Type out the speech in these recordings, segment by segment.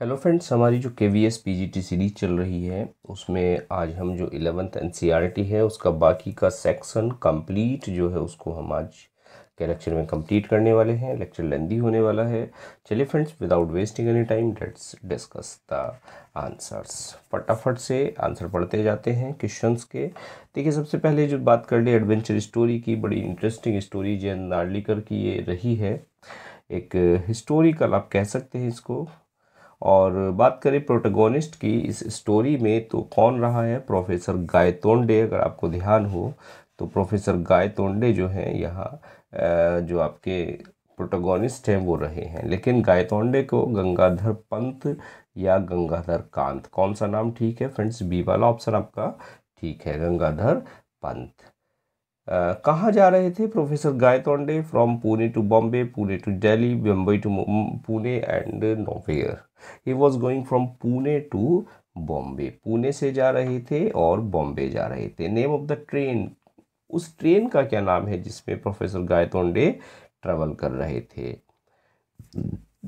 Hello friends हमारी जो K V S P G T series चल रही है उसमें आज हम जो eleventh N C R T है उसका बाकी का सेक्शन कंप्लीट जो है उसको हम आज के लेक्चर में कंप्लीट करने वाले हैं लेक्चर लेंदी होने वाला है चलिए friends without wasting any time let's discuss the answers फटाफट से आंसर पढ़ते जाते हैं क्वेश्चंस के देखिए सबसे पहले जो बात कर ली एडवेंचर स्टोरी की बड़ी इंटरेस्टिंग स्टोरी जैन नार्लिकर की ये रही है एक हिस्टोरिकल आप कह सकते हैं इसको और बात करें प्रोटोगोनिस्ट की इस स्टोरी में तो कौन रहा है प्रोफेसर गायतोंडे अगर आपको ध्यान हो तो प्रोफेसर गायतोंडे जो हैं यहाँ जो आपके प्रोटोगोनिस्ट हैं वो रहे हैं लेकिन गायतोंडे को गंगाधर पंत या गंगाधर कांत कौन सा नाम ठीक है फ्रेंड्स बी वाला ऑप्शन आपका ठीक है गंगाधर पंत कहाँ जा रहे थे professor Gaitonde from Pune to Bombay Pune to Delhi Bambai to Pune and nowhere he was going from Pune to Bombay Pune से जा रहे थे और बॉम्बे जा रहे थे नेम ऑफ द ट्रेन उस ट्रेन का क्या नाम है जिसमें प्रोफेसर गायतोंडे ट्रेवल कर रहे थे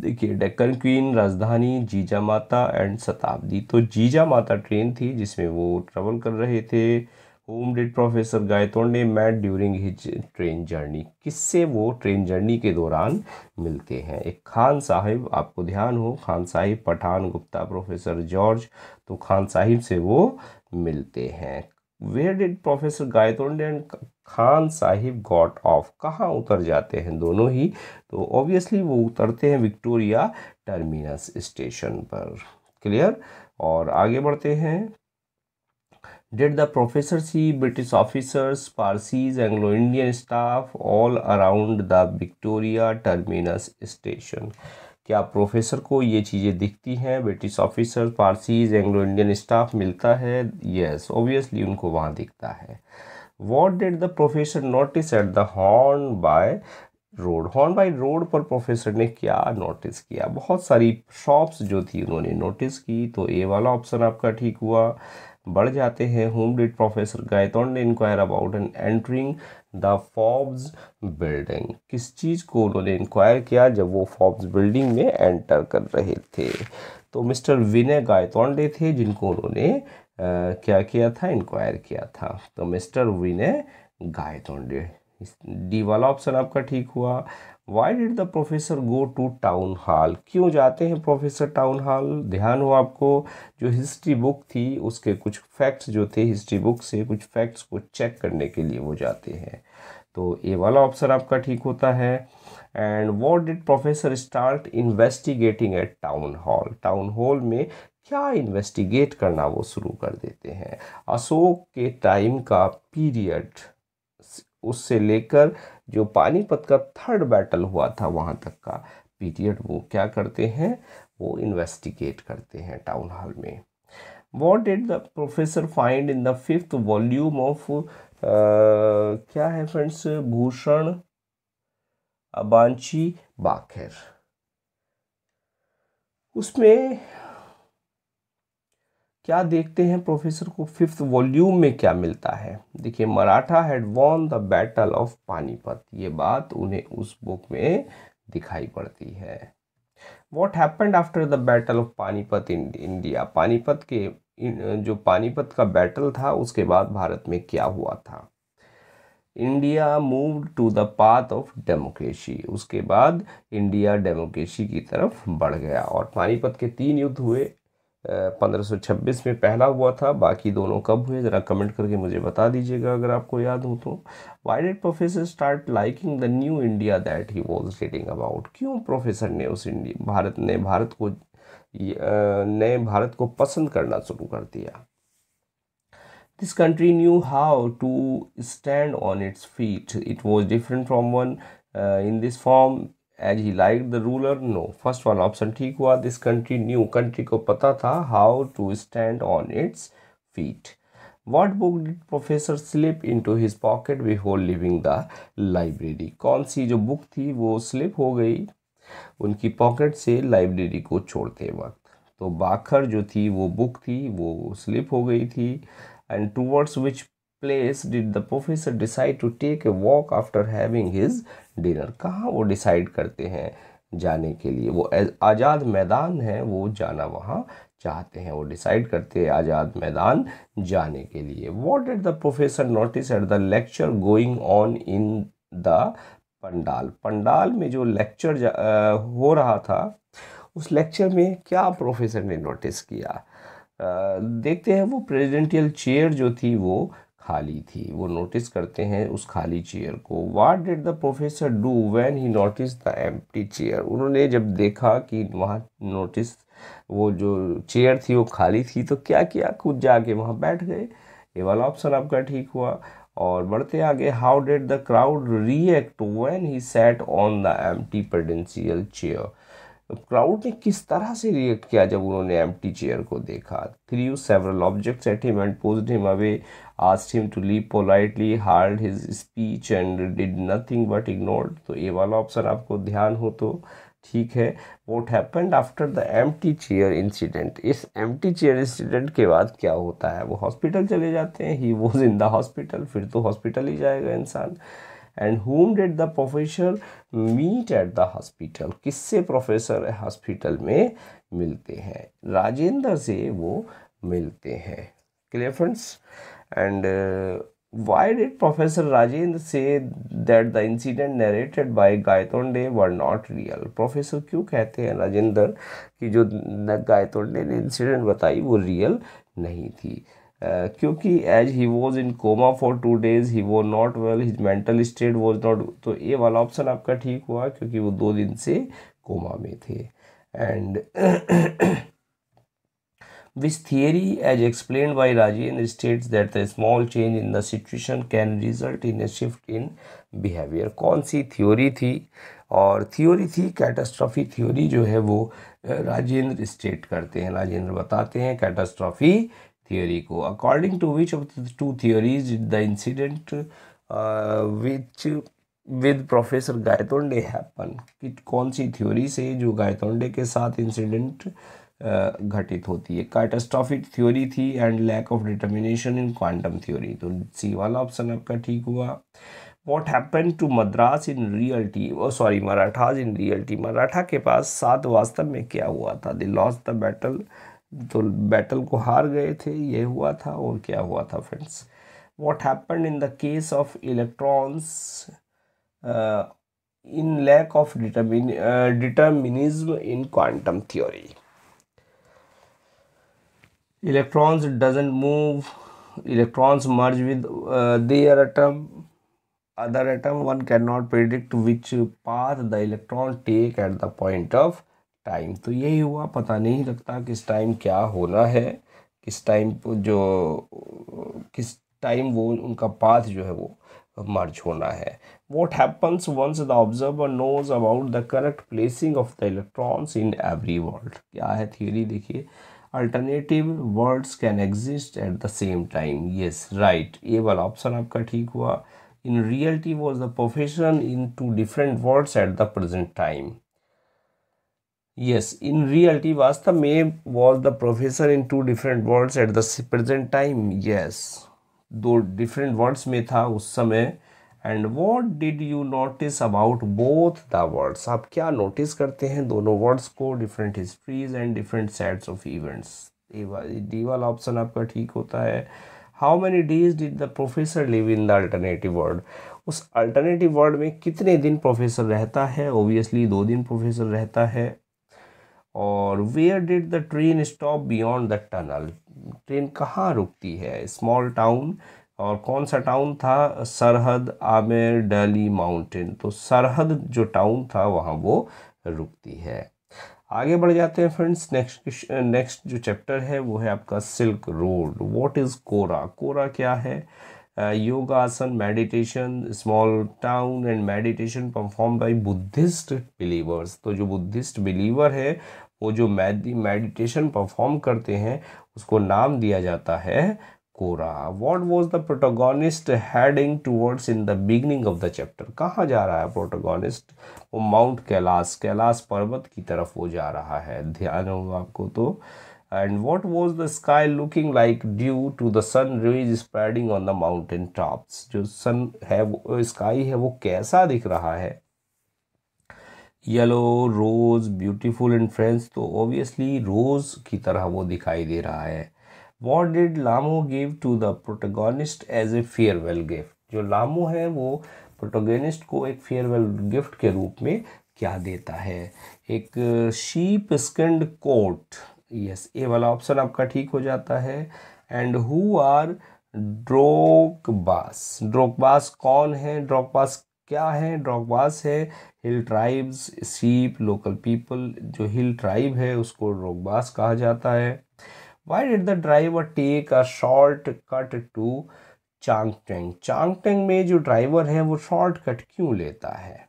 देखिए डेक्कन क्वीन राजधानी जीजा माता एंड शताब्दी तो जीजा माता ट्रेन थी जिसमें वो ट्रेवल कर रहे थे होम डिड प्रोफेसर गायतोड़ ने met during his train journey किससे वो ट्रेन जर्नी के दौरान मिलते हैं एक खान साहिब आपको ध्यान हो खान साहिब पठान गुप्ता प्रोफेसर जॉर्ज तो खान साहिब से वो मिलते हैं where did professor Gaitonde and Khan Sahib got off कहाँ उतर जाते हैं दोनों ही तो ऑब्वियसली वो उतरते हैं विक्टोरिया टर्मिनस स्टेशन पर क्लियर और आगे बढ़ते हैं Did the professor see British officers, Parsis, Anglo Indian staff all around the Victoria Terminus station? क्या प्रोफेसर को ये चीज़ें दिखती हैं British officer Parsis Anglo Indian staff मिलता है यस ऑब्वियसली उनको वहाँ दिखता है what did the professor notice at the Hornby road Hornby road पर प्रोफेसर ने क्या नोटिस किया बहुत सारी शॉप्स जो थी उन्होंने नोटिस की तो ए वाला ऑप्शन आपका ठीक हुआ बढ़ जाते हैं whom did professor Gaitonde inquire about on entering the Forbes building किस चीज़ को उन्होंने इंक्वायर किया जब वो फॉब्स बिल्डिंग में एंटर कर रहे थे तो मिस्टर विनय गायतोंडे थे जिनको उन्होंने क्या किया था इंक्वायर किया था तो मिस्टर विनय गायतोंडे डी वाला ऑप्शन आपका ठीक हुआ why did the professor go to town hall क्यों जाते हैं प्रोफेसर टाउन हॉल ध्यान हो आपको जो हिस्ट्री बुक थी उसके कुछ फैक्ट्स जो थे हिस्ट्री बुक से कुछ फैक्ट्स को चेक करने के लिए वो जाते हैं तो ये वाला ऑप्शन आपका ठीक होता है and what did professor start investigating at town hall town hall में क्या इन्वेस्टिगेट करना वो शुरू कर देते हैं अशोक के टाइम का पीरियड उससे लेकर जो पानीपत का थर्ड बैटल हुआ था वहाँ तक का पीरियड वो क्या करते हैं वो इन्वेस्टिगेट करते हैं टाउन हॉल में what did the professor find in the fifth volume of क्या है फ्रेंड्स भूषण अबांची बाखेर उसमें क्या देखते हैं प्रोफेसर को फिफ्थ वॉल्यूम में क्या मिलता है देखिए Maratha had won the battle of Panipat ये बात उन्हें उस बुक में दिखाई पड़ती है what happened after the battle of Panipat in India Panipat के जो पानीपत का बैटल था उसके बाद भारत में क्या हुआ था India move to the path of democracy उसके बाद इंडिया डेमोक्रेसी की तरफ बढ़ गया और पानीपत के तीन युद्ध हुए 1526 में पहला हुआ था बाकी दोनों कब हुए ज़रा कमेंट करके मुझे बता दीजिएगा अगर आपको याद हो तो why did professor start liking the new India that he was reading about क्यों प्रोफेसर ने उस इंडिया भारत ने भारत को नए भारत को पसंद करना शुरू कर दिया this country knew how to stand on its feet it was different from one in this form as he like the ruler no first वाला ऑप्शन ठीक हुआ दिस कंट्री न्यू कंट्री को पता था how to stand on its feet what book did professor slip into his pocket while leaving the library कौन सी जो book थी वो स्लिप हो गई उनकी पॉकेट से लाइब्रेरी को छोड़ते वक्त तो बाखर जो थी वो बुक थी वो स्लिप हो गई थी and towards which place did the professor decide to take a walk after having his dinner कहाँ वो डिसाइड करते हैं जाने के लिए वो आज़ाद मैदान है वो जाना वहाँ चाहते हैं वो डिसाइड करते हैं आज़ाद मैदान जाने के लिए what did the professor notice at the lecture going on in the pandal pandal में जो लेक्चर हो रहा था उस लेक्चर में क्या प्रोफेसर ने नोटिस किया आ, देखते हैं वो प्रेसिडेंटियल चेयर जो थी वो खाली थी वो नोटिस करते हैं उस खाली चेयर को what did the professor do when he noticed the empty chair उन्होंने जब देखा कि वहाँ नोटिस वो जो चेयर थी वो खाली थी तो क्या किया खुद जाके वहाँ बैठ गए ये वाला ऑप्शन आपका ठीक हुआ और बढ़ते आगे how did the crowd react when he sat on the empty presidential chair crowd ने किस तरह से रिएक्ट किया जब उन्होंने टी चेयर को देखा threw several objects at him and booed him away asked him to leave politely heard his speech and did nothing but ignored तो ये वाला ऑप्शन आपको ध्यान हो तो ठीक है what happened after the T chair incident इस टी चेयर इंसिडेंट के बाद क्या होता है वो हॉस्पिटल चले जाते हैं he was in the hospital फिर तो हॉस्पिटल ही जाएगा इंसान and whom did the professor meet at the hospital किससे प्रोफेसर हॉस्पिटल में मिलते हैं राजेंद्र से वो मिलते हैं clear friends and why did professor Rajendra से that the incident narrated by Gaitonde were not real professor क्यों कहते हैं राजेंद्र कि जो गायतोंडे ने इंसिडेंट बताई वो रियल नहीं थी Uh, क्योंकि as he was in coma for two days he वो not well his mental state was not तो ये वाला ऑप्शन आपका ठीक हुआ क्योंकि वो दो दिन से कोमा में थे and which theory as explained by Rajendra state that the small change in the situation can result in a shift in कौन सी थ्योरी थी और थ्योरी थी कैटास्ट्रॉफी थ्योरी जो है वो uh, राजेंद्र स्टेट करते हैं राजेंद्र बताते हैं कैटास्ट्रॉफी थियोरी को according to which of the two theories the incident uh, with professor Gaitonde happen कि कौन सी थ्योरी से जो गायतोंडे के साथ इंसिडेंट uh, घटित होती है कैटास्ट्रॉफिक थ्योरी थी and lack of determination in quantum theory तो सी वाला ऑप्शन आपका ठीक हुआ what happen to Madras in reality sorry Marathas in reality Maratha के पास सात वास्तव में क्या हुआ था दे लॉस द बैटल तो बैटल को हार गए थे ये हुआ था और क्या हुआ था friends what happen in the case of electrons in lack of determine determinism in quantum theory electrons doesn't move electrons merge with their atom other atom one can not predict which path the electron take at the point of time तो यही हुआ पता नहीं लगता किस time क्या होना है किस टाइम जो किस टाइम वो उनका पाथ जो है वो मर्ज होना है what happens once the observer knows about the correct placing of the electrons in every world क्या है थियोरी देखिए alternative worlds can exist at the same time yes right ये वाला ऑप्शन आपका ठीक हुआ in reality was the profession in two different worlds at the present time yes in reality वास्तव में was the professor in two different worlds at the present time yes दो different words में था उस समय and what did you notice about both the words आप क्या नोटिस करते हैं दोनों वर्ड्स को different histories and different sets of events D वाला ऑप्शन आपका ठीक होता है how many days did the professor live in the alternative world उस अल्टरनेटिव वर्ल्ड में कितने दिन प्रोफेसर रहता है ओबियसली दो दिन प्रोफेसर रहता है और where did the train stop beyond the tunnel train कहाँ रुकती है स्मॉल टाउन और कौन सा टाउन था सरहद आमेर डली माउंटेन तो सरहद जो टाउन था वहाँ वो रुकती है आगे बढ़ जाते हैं फ्रेंड्स नेक्स्ट नेक्स्ट जो चैप्टर है वो है आपका silk road what is kora kora क्या है योगासन meditation small town and meditation perform by Buddhist believers तो जो बुद्धिस्ट बिलीवर है वो जो मेडिटेशन परफॉर्म करते हैं उसको नाम दिया जाता है kora what was the protagonist heading towards in the beginning of the chapter कहाँ जा रहा है प्रोटोगोनिस्ट वो माउंट कैलाश कैलाश पर्वत की तरफ वो जा रहा है ध्यान होगा आपको तो and what was the sky looking like due to the sun rays spreading on the mountain tops जो सन है वो स्काई है वो कैसा दिख रहा है yellow rose beautiful in friends तो ऑब्वियसली रोज़ की तरह वो दिखाई दे रहा है what did Lhamo give to the protagonist as a farewell gift जो लामो है वो प्रोटोगोनिस्ट को एक फेयरवेल गिफ्ट के रूप में क्या देता है एक sheepskin coat yes A वाला ऑप्शन आपका ठीक हो जाता है and who are drokpas drokpas कौन है ड्रोकबास क्या है ड्रॉगबाज है hill tribes sheep local people जो हिल ट्राइब है उसको ड्रॉगबाज कहा जाता है why did the driver take a short cut to Changtang Changtang में जो ड्राइवर है वो शॉर्ट कट क्यों लेता है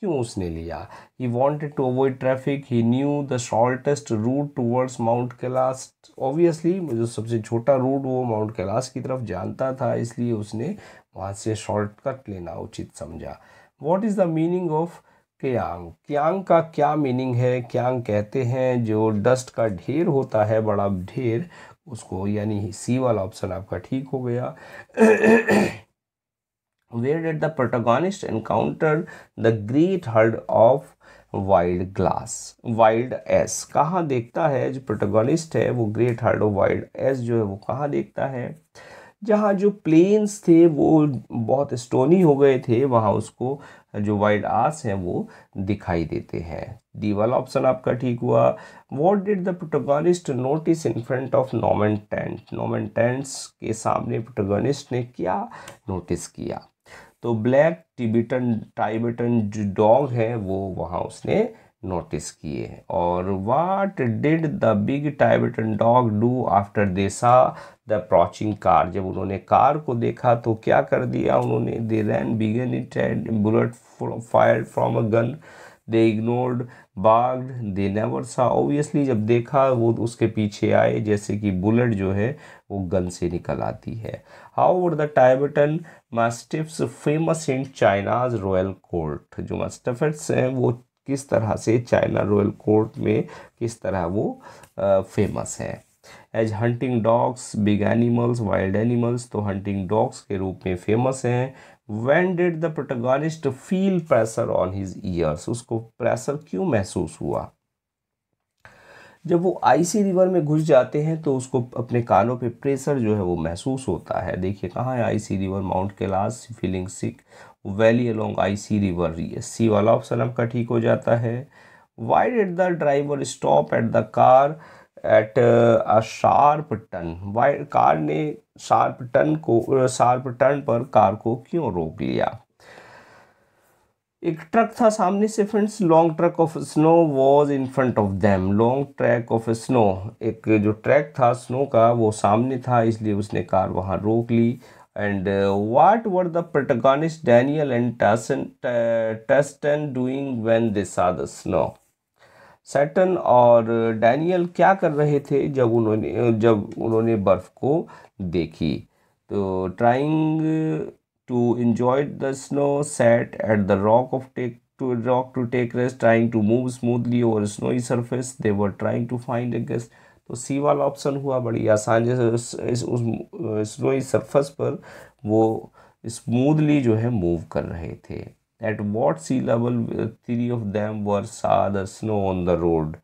क्यों उसने लिया he wanted to avoid traffic he knew the shortest route towards Mount Kailash obviously जो सबसे छोटा रूट वो माउंट कैलाश की तरफ जानता था इसलिए उसने वहाँ से शॉर्टकट लेना उचित समझा what is the meaning of kyang kyang का क्या मीनिंग है क्यांग कहते हैं जो डस्ट का ढेर होता है बड़ा ढेर उसको यानी सी वाला ऑप्शन आपका ठीक हो गया where did the protagonist encounter the great herd of wild ग्लास वाइल्ड एस कहाँ देखता है जो प्रोटोगानिस्ट है वो great herd of wild ass जो है वो कहाँ देखता है जहाँ जो प्लेन्स थे वो बहुत स्टोनी हो गए थे वहाँ उसको जो वाइड आर्स हैं वो दिखाई देते हैं डी वाला ऑप्शन आपका ठीक हुआ what did the protagonist notice in front of nomad tent nomad tents के सामने प्रोटोगनिस्ट ने क्या नोटिस किया तो ब्लैक टिबिटन टाइबिटन जो डॉग है वो वहाँ उसने नोटिस किए और what did the big Tibetan dog do after they saw the approaching car जब उन्होंने कार को देखा तो क्या कर दिया उन्होंने they ran begin it and bullet fire from a gun they ignored barked they never saw obviously जब देखा वो उसके पीछे आए जैसे कि बुलेट जो है वो गन से निकल आती है how were the Tibetan mastiffs famous in China's royal court जो मास्टिफ्स हैं वो किस तरह से चाइना रॉयल कोर्ट में किस तरह वो फेमस हैं as hunting dogs big animals wild animals तो हंटिंग डॉग्स के रूप में फेमस हैं when did the protagonist feel pressure on his ears उसको प्रेशर क्यों महसूस हुआ जब वो आईसी रिवर में घुस जाते हैं तो उसको अपने कानों पे प्रेशर जो है वो महसूस होता है देखिए कहाँ है icy river Mount Kailash feeling sick valley along icy river ये सी वाला ऑप्शन आपका ठीक हो जाता है why did the driver stop at the car at a sharp turn why car ने शार्प टर्न को शार्प uh, टर्न पर कार को क्यों रोक लिया एक ट्रक था सामने से friends long truck of snow was in front of them long track of snow एक जो ट्रैक था स्नो का वो सामने था इसलिए उसने कार वहाँ रोक ली and what were the protagonist Daniel and and Tassan, uh, Taston uh, doing when they Tsetan और डैनियल क्या कर रहे थे जब उन्होंने जब उन्होंने बर्फ़ को देखी तो trying to enjoy the snow sat at the rock of take to rock to take take trying to move smoothly और snowy surface they were trying to find a guest तो सी वाला ऑप्शन हुआ बड़ी आसान जैसे इस, उस snowy surface पर वो स्मूदली जो है मूव कर रहे थे at what sea level three of them were saw the snow on the road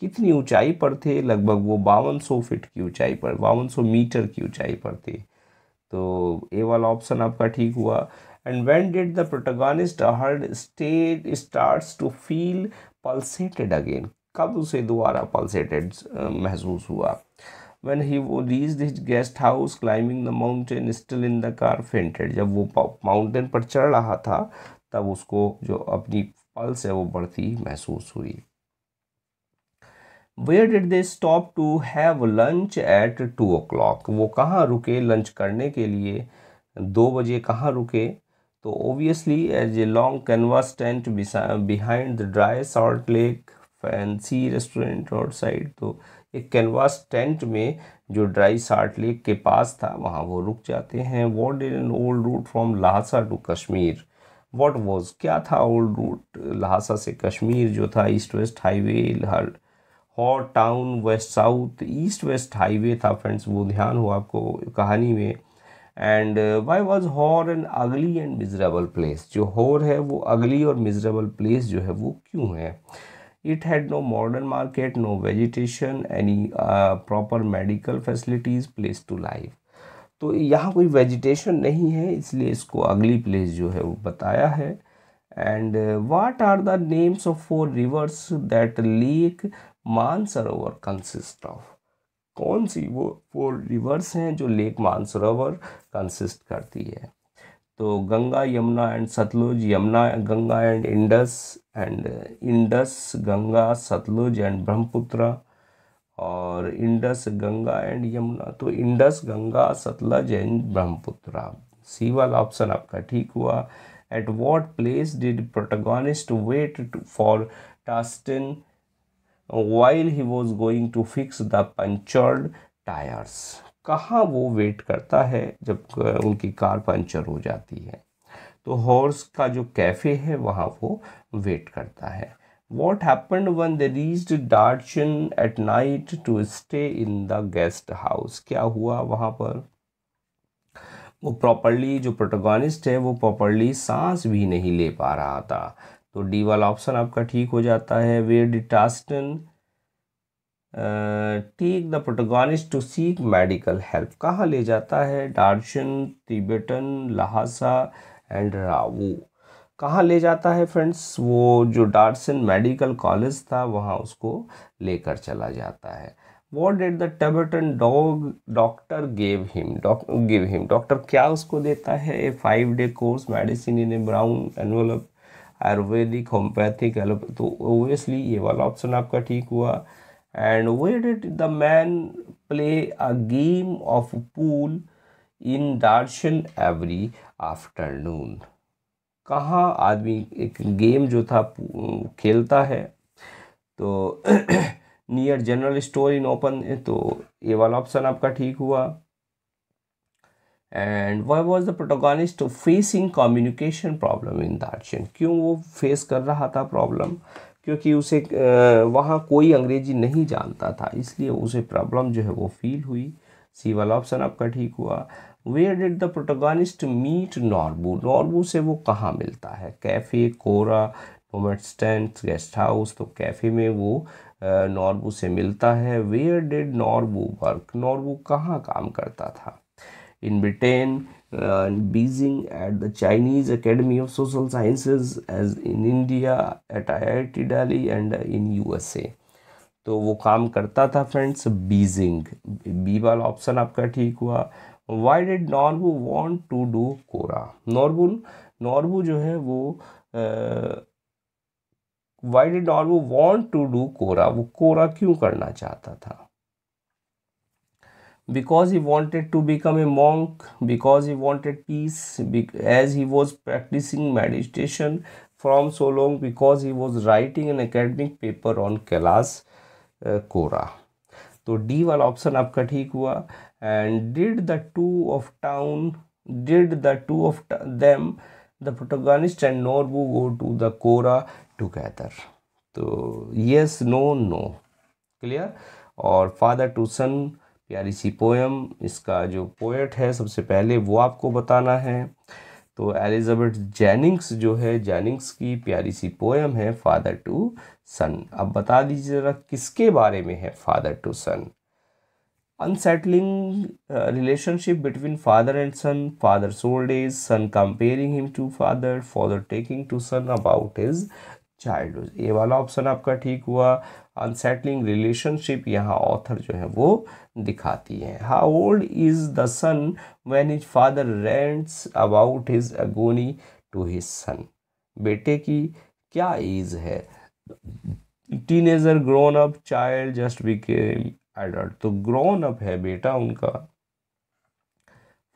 कितनी ऊंचाई पर थे लगभग वो बावन सौ फिट की ऊंचाई पर बावन सौ मीटर की ऊंचाई पर थे तो ए वाला ऑप्शन आपका ठीक हुआ and when did the protagonist heard state starts to feel pulsated again कब उसे दोबारा पल्सेटेड uh, महसूस हुआ वेन ही वो reach this guest house climbing the mountain still in the car fainted जब वो माउंटेन पर चढ़ रहा था तब उसको जो अपनी पल्स है वो बढ़ती महसूस हुई where did they stop to have lunch at two o'clock वो कहाँ रुके लंच करने के लिए दो बजे कहाँ रुके तो obviously as a long canvas tent behind the dry salt lake fancy restaurant और साइड तो एक कैनवास टेंट में जो ड्राई साल्ट लेक के पास था वहाँ वो रुक जाते हैं what did an old route from Lhasa to Kashmir what was क्या था ओल्ड रूट लहासा से कश्मीर जो था east west highway hot town west south east west highway था फ्रेंड्स वो ध्यान हो आपको कहानी में and why was Hor and ugly and miserable place जो हॉर है वो अगली और मिजरेबल प्लेस जो है वो क्यों है it had no modern market no vegetation any proper medical facilities place to life तो यहाँ कोई वेजिटेशन नहीं है इसलिए इसको अगली प्लेस जो है वो बताया है and what are the names of four rivers that lake Mansarovar consist of कौन सी वो फोर रिवर्स हैं जो लेक मानसरोवर कंसिस्ट करती है तो Ganga Yamuna and Sutlej Yamuna Ganga and Indus and Indus Ganga Sutlej and Brahmaputra और इंडस गंगा एंड यमुना तो Indus Ganga Sutlej and Brahmaputra C वाला ऑप्शन आपका ठीक हुआ at what place did protagonist wait for Tastin while he was going to fix the punctured tyres कहाँ वो वेट करता है जब उनकी कार पंचर हो जाती है तो हॉर्स का जो कैफ़े है वहाँ वो वेट करता है What happened when they reached Darchin at night to stay in the guest house? क्या हुआ वहाँ पर वो प्रॉपरली जो प्रोटोगानिस्ट है वो प्रॉपरली सांस भी नहीं ले पा रहा था तो डी वाला ऑप्शन आपका ठीक हो जाता है where did Tastin take the protagonist to seek medical help कहाँ ले जाता है Darchen Tibetan Lhasa and Rawu कहाँ ले जाता है फ्रेंड्स वो जो डार्सन मेडिकल कॉलेज था वहाँ उसको लेकर चला जाता है what did the Tibetan dog doctor gave him give him doctor क्या उसको देता है a five day course medicine in a brown envelope Ayurvedic homeopathic allopath तो ओबियसली ये वाला ऑप्शन आपका ठीक हुआ and where did the man play a game of pool in Darchen every afternoon कहाँ आदमी एक गेम जो था खेलता है तो near general store in open तो ये वाला ऑप्शन आपका ठीक हुआ and why was the protagonist facing communication problem in Darjeeling क्यों वो फेस कर रहा था प्रॉब्लम क्योंकि उसे वहाँ कोई अंग्रेजी नहीं जानता था इसलिए उसे प्रॉब्लम जो है वो फील हुई सी वाला ऑप्शन आपका ठीक हुआ where did the protagonist meet Norbu Norbu से वो कहाँ मिलता है café Kora nomad stand guest house तो कैफ़े में वो नॉर्बू से मिलता है where did Norbu work Norbu कहाँ काम करता था in Britain Beijing at the Chinese academy of social sciences as in India at I I T Delhi and in U S A तो वो काम करता था फ्रेंड्स बीजिंग बी वाला ऑप्शन आपका ठीक हुआ why did Norbu want to do kora Norbu Norbu जो है वो why did Norbu want to do kora वो कोरा क्यों करना चाहता था because he wanted to become a monk because he wanted peace as he was practising meditation from so long because he was writing an academic paper on Kailash kora तो D वाला option आपका ठीक हुआ and did the two of town did the two of them the protagonist and norbu go to the kora together तो yes no no clear और father to son प्यारी सी poem इसका जो पोएट है सबसे पहले वो आपको बताना है तो एलिजाबेथ जैनिंग्स जो है जैनिंग्स की प्यारी सी पोएम है फादर टू सन अब बता दीजिए ज़रा किसके बारे में है father to son unsettling relationship between father and son son father's old son son him to father father taking to son about about his child ये वाला ऑप्शन आपका ठीक हुआ अनसेटलिंग रिलेशनशिप यहाँ ऑथर जो है वो दिखाती है how old is the son when his father rants about his agony to his son बेटे की क्या एज है teenager grown up child just became adult तो ग्रोन अप है बेटा उनका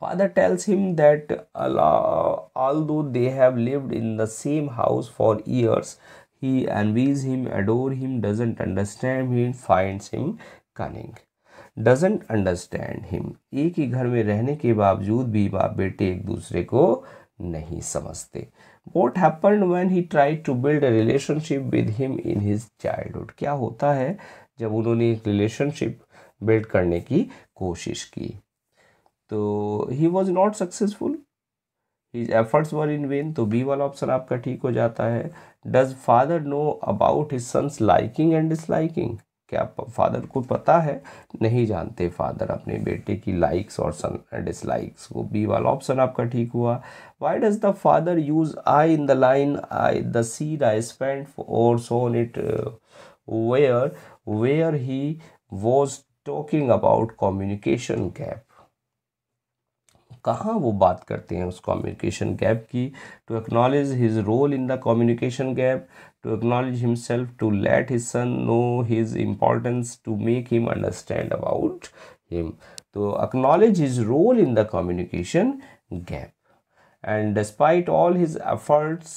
father tells him that although they have lived in the same house for years he envies him adore him doesn't understand him find him cunning doesn't understand him एक ही घर में रहने के बावजूद भी बाप बेटे एक दूसरे को नहीं समझते what happen when he try to build a relationship with him in his childhood क्या होता है जब उन्होंने एक रिलेशनशिप बिल्ड करने की कोशिश की तो he was not successful his efforts were in vain तो बी वाला ऑप्शन आपका ठीक हो जाता है does father know about his son's liking and disliking क्या फादर को पता है नहीं जानते फादर अपने बेटे की लाइक्स और सन डिसलाइक्स वो बी वाला ऑप्शन आपका ठीक हुआ why does the father use I in the line I the seed I spend और sown it where where he was talking about communication gap कहाँ वो बात करते हैं उस कम्युनिकेशन गैप की to acknowledge his role in the communication gap to acknowledge himself to let his son know his importance to make him understand about him तो acknowledge his role in the communication gap and despite all his efforts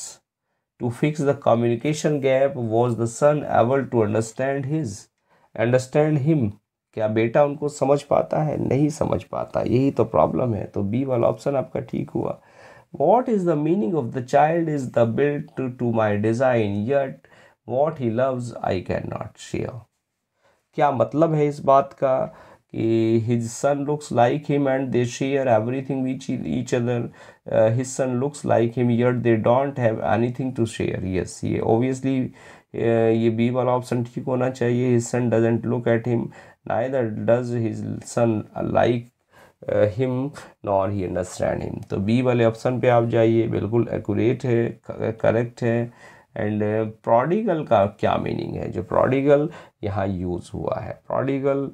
to fix the communication gap was the son able to understand his understand him क्या बेटा उनको समझ पाता है नहीं समझ पाता यही तो प्रॉब्लम है तो बी वाला ऑप्शन आपका ठीक हुआ what is the meaning of the child is the built to my design yet what he loves I can not share क्या मतलब है इस बात का his son looks like him and they share everything with each other uh, his son looks like him yet they don't have anything to share yes ये obviously uh, ये B वाला option ठीक होना चाहिए his son doesn't look at him neither does his son like him nor he understand him तो B वाले option पे आप जाइए बिल्कुल एक्यूरेट है करेक्ट है एंड प्रॉडिगल का क्या मीनिंग है जो प्रॉडिगल यहाँ यूज़ हुआ है प्रॉडिगल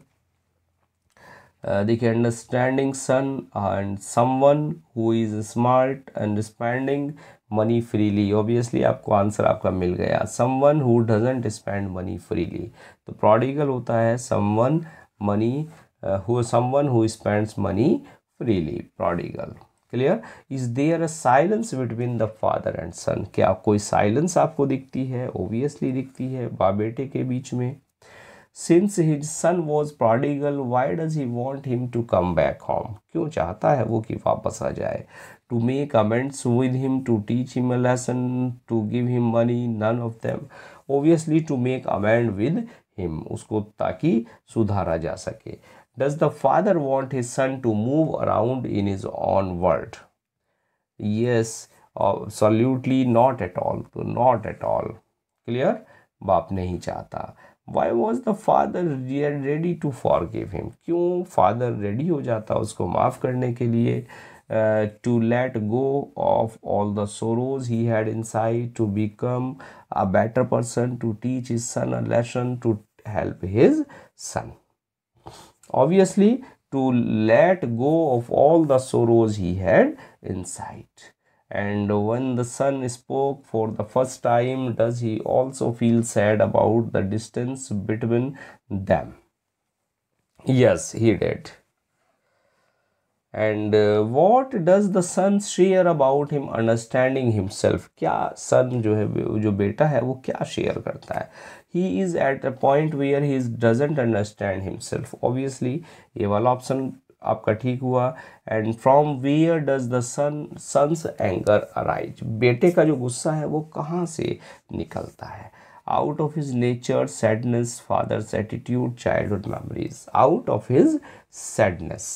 देखिए understanding son and someone who is smart underspending money freely obviously आपको आंसर आपका मिल गया someone who doesn't spend money freely तो प्रोडिकल होता है someone money who one who spends money freely prodigal clear is there a silence between the father and son क्या कोई silence आपको दिखती है ओबियसली दिखती है बा बेटे के बीच में since his son was prodigal why does he want him to come back home क्यों चाहता है वो कि वापस आ जाए to make amends with him to teach him a lesson to give him money none of them obviously to make amend with him उसको ताकि सुधारा जा सके does the father want his son to move around in his own world yes absolutely not at all not at all clear बाप नहीं चाहता why was the father ready to forgive him क्यों father ready हो जाता उसको माफ़ करने के लिए to let go of all the sorrows he had inside to become a better person to teach his son a lesson to help his son obviously to let go of all the sorrows he had inside and when the son spoke for the first time does he also feel sad about the distance between them yes he did and uh, what does the son share about him understanding himself क्या son जो है जो बेटा है वो क्या share करता है he is at a point where he doesn't understand himself obviously ये वाला option आपका ठीक हुआ and from where does the son son's anger arise बेटे का जो गुस्सा है वो कहाँ से निकलता है out of his nature sadness father's attitude childhood memories out of his sadness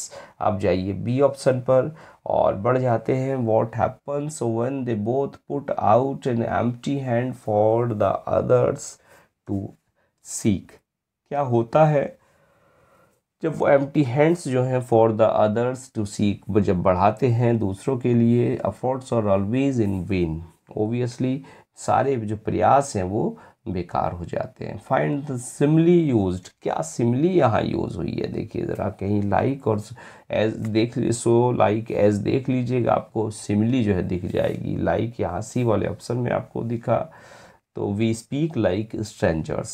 आप जाइए बी ऑप्शन पर और बढ़ जाते हैं what happens when they both put out an T hand for the others to सीख क्या होता है जब वो एम्प्टी हैंड्स जो हैं for the others to seek वो जब बढ़ाते हैं दूसरों के लिए अफोर्ट्स और ऑलवेज इन वेन ओबियसली सारे जो प्रयास हैं वो बेकार हो जाते हैं फाइंड द सिमली यूज क्या सिमली यहाँ यूज़ हुई है देखिए ज़रा कहीं लाइक और एज देख सो लाइक एज देख लीजिएगा आपको सिमली जो है दिख जाएगी लाइक यहाँ सी वाले ऑप्शन में आपको दिखा तो we speak like strangers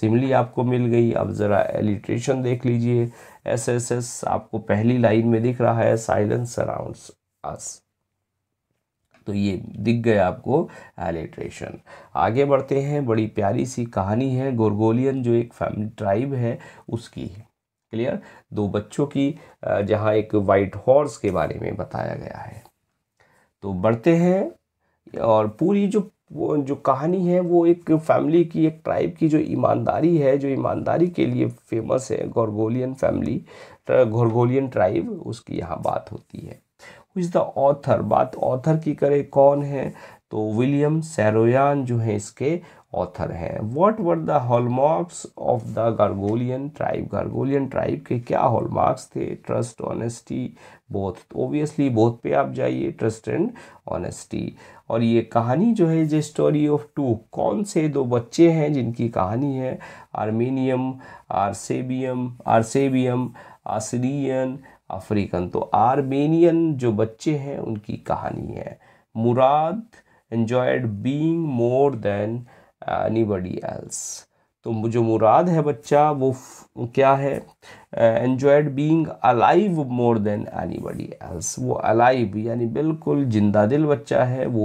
simile आपको मिल गई अब ज़रा एलिट्रेशन देख लीजिए एस एस एस आपको पहली लाइन में दिख रहा है साइलेंस सराउंड्स अस तो ये दिख गया आपको एलिट्रेशन आगे बढ़ते हैं बड़ी प्यारी सी कहानी है गोरगोलियन जो एक फैमिली ट्राइब है उसकी है क्लियर दो बच्चों की जहाँ एक वाइट हॉर्स के बारे में बताया गया है तो बढ़ते हैं और पूरी जो वो जो कहानी है वो एक फैमिली की एक ट्राइब की जो ईमानदारी है जो ईमानदारी के लिए फेमस है गोरगोलियन फैमिली गोरगोलियन ट्राइब उसकी यहाँ बात होती है इज़ द ऑथर बात ऑथर की करें कौन है तो विलियम सैरोन जो है इसके ऑथर हैं what were the hallmarks of the Garoghlanian tribe Garoghlanian tribe के क्या हॉलमार्क्स थे trust honesty both obviously both पे आप जाइए ट्रस्ट एंड ऑनेस्टी और ये कहानी जो है जे स्टोरी ऑफ टू कौन से दो बच्चे हैं जिनकी कहानी है आर्मेनियम आरसेबियम आरसेबियम आसरियन अफ्रीकन तो आर्मेनियन जो बच्चे हैं उनकी कहानी है Mourad being more than anybody else तो जो मुराद है बच्चा वो क्या है enjoyed being alive more than anybody else वो अलाइव यानी बिल्कुल जिंदा दिल बच्चा है वो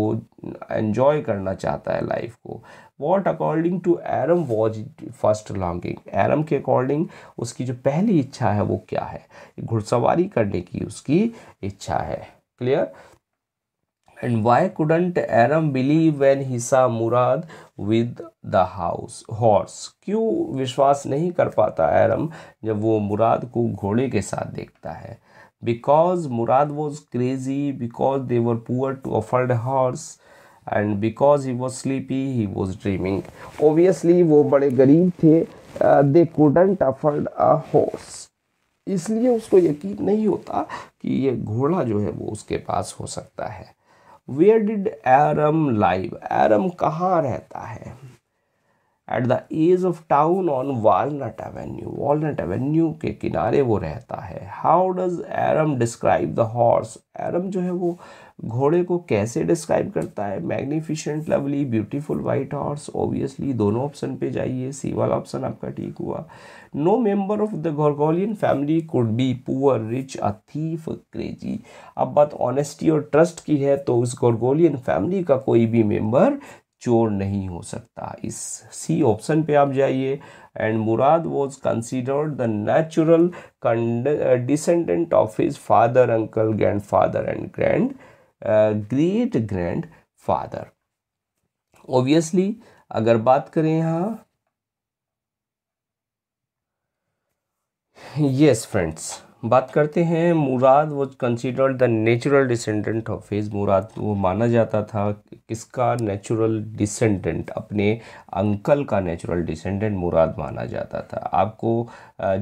एन्जॉय करना चाहता है लाइफ को what according to Aram was first longing Aram के अकॉर्डिंग उसकी जो पहली इच्छा है वो क्या है घुड़सवारी करने की उसकी इच्छा है clear And why couldn't Aram believe when he saw Murad with the house horse? क्यों vishwas nahi kar pata aram jab wo murad ko ghode ke sath dekhta hai because Murad was crazy, because they were poor to afford a horse, and because he was sleepy, he was dreaming. Obviously, wo bade gareeb the uh, they couldn't afford a horse इसलिए उसको यकीन नहीं होता कि ये घोड़ा जो है वो उसके पास हो सकता है where did Aram live Aram कहाँ रहता है at the edge of town on Walnut Avenue walnut avenue के किनारे वो रहता है how does Aram describe the horse Aram जो है वो घोड़े को कैसे डिस्क्राइब करता है magnificent lovely beautiful white horse obviously दोनों ऑप्शन पे जाइए सी वाला ऑप्शन आपका ठीक हुआ no member of the Garoghlanian family could be poor rich a thief crazy अब बात ऑनेस्टी और ट्रस्ट की है तो उस गोरगोलियन फैमिली का कोई भी मेंबर चोर नहीं हो सकता इस सी ऑप्शन पे आप जाइए and Mourad was considered the natural descendant of his father uncle grandfather and grand great grandfather obviously अगर बात करें यहाँ यस फ्रेंड्स बात करते हैं मुराद वो considered the natural descendant of his Mourad वो माना जाता था किसका नेचुरल डिसेंडेंट अपने अंकल का नेचुरल डिसेंडेंट मुराद माना जाता था आपको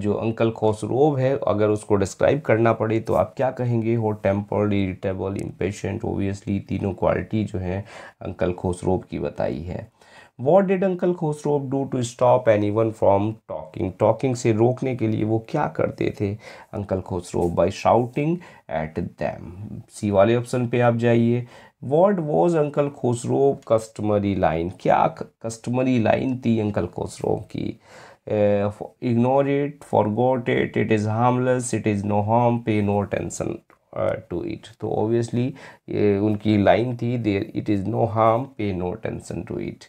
जो अंकल खोसरोब है अगर उसको डिस्क्राइब करना पड़े तो आप क्या कहेंगे हो टेम्पर इरिटेबल इम्पेशेंट ओबियसली तीनों क्वालिटी जो है अंकल खोसरोब की बताई है what did uncle Khosrove do to stop anyone from talking talking से रोकने के लिए वो क्या करते थे uncle Khosrove by shouting at them C वाले ऑप्शन पे आप जाइए what was uncle Khosrove customary line क्या कस्टमरी लाइन थी अंकल खुसरो की ignore it forget it it is harmless it is no harm pay no tension to it तो obviously ये उनकी लाइन थी there it is no harm pay no tension to it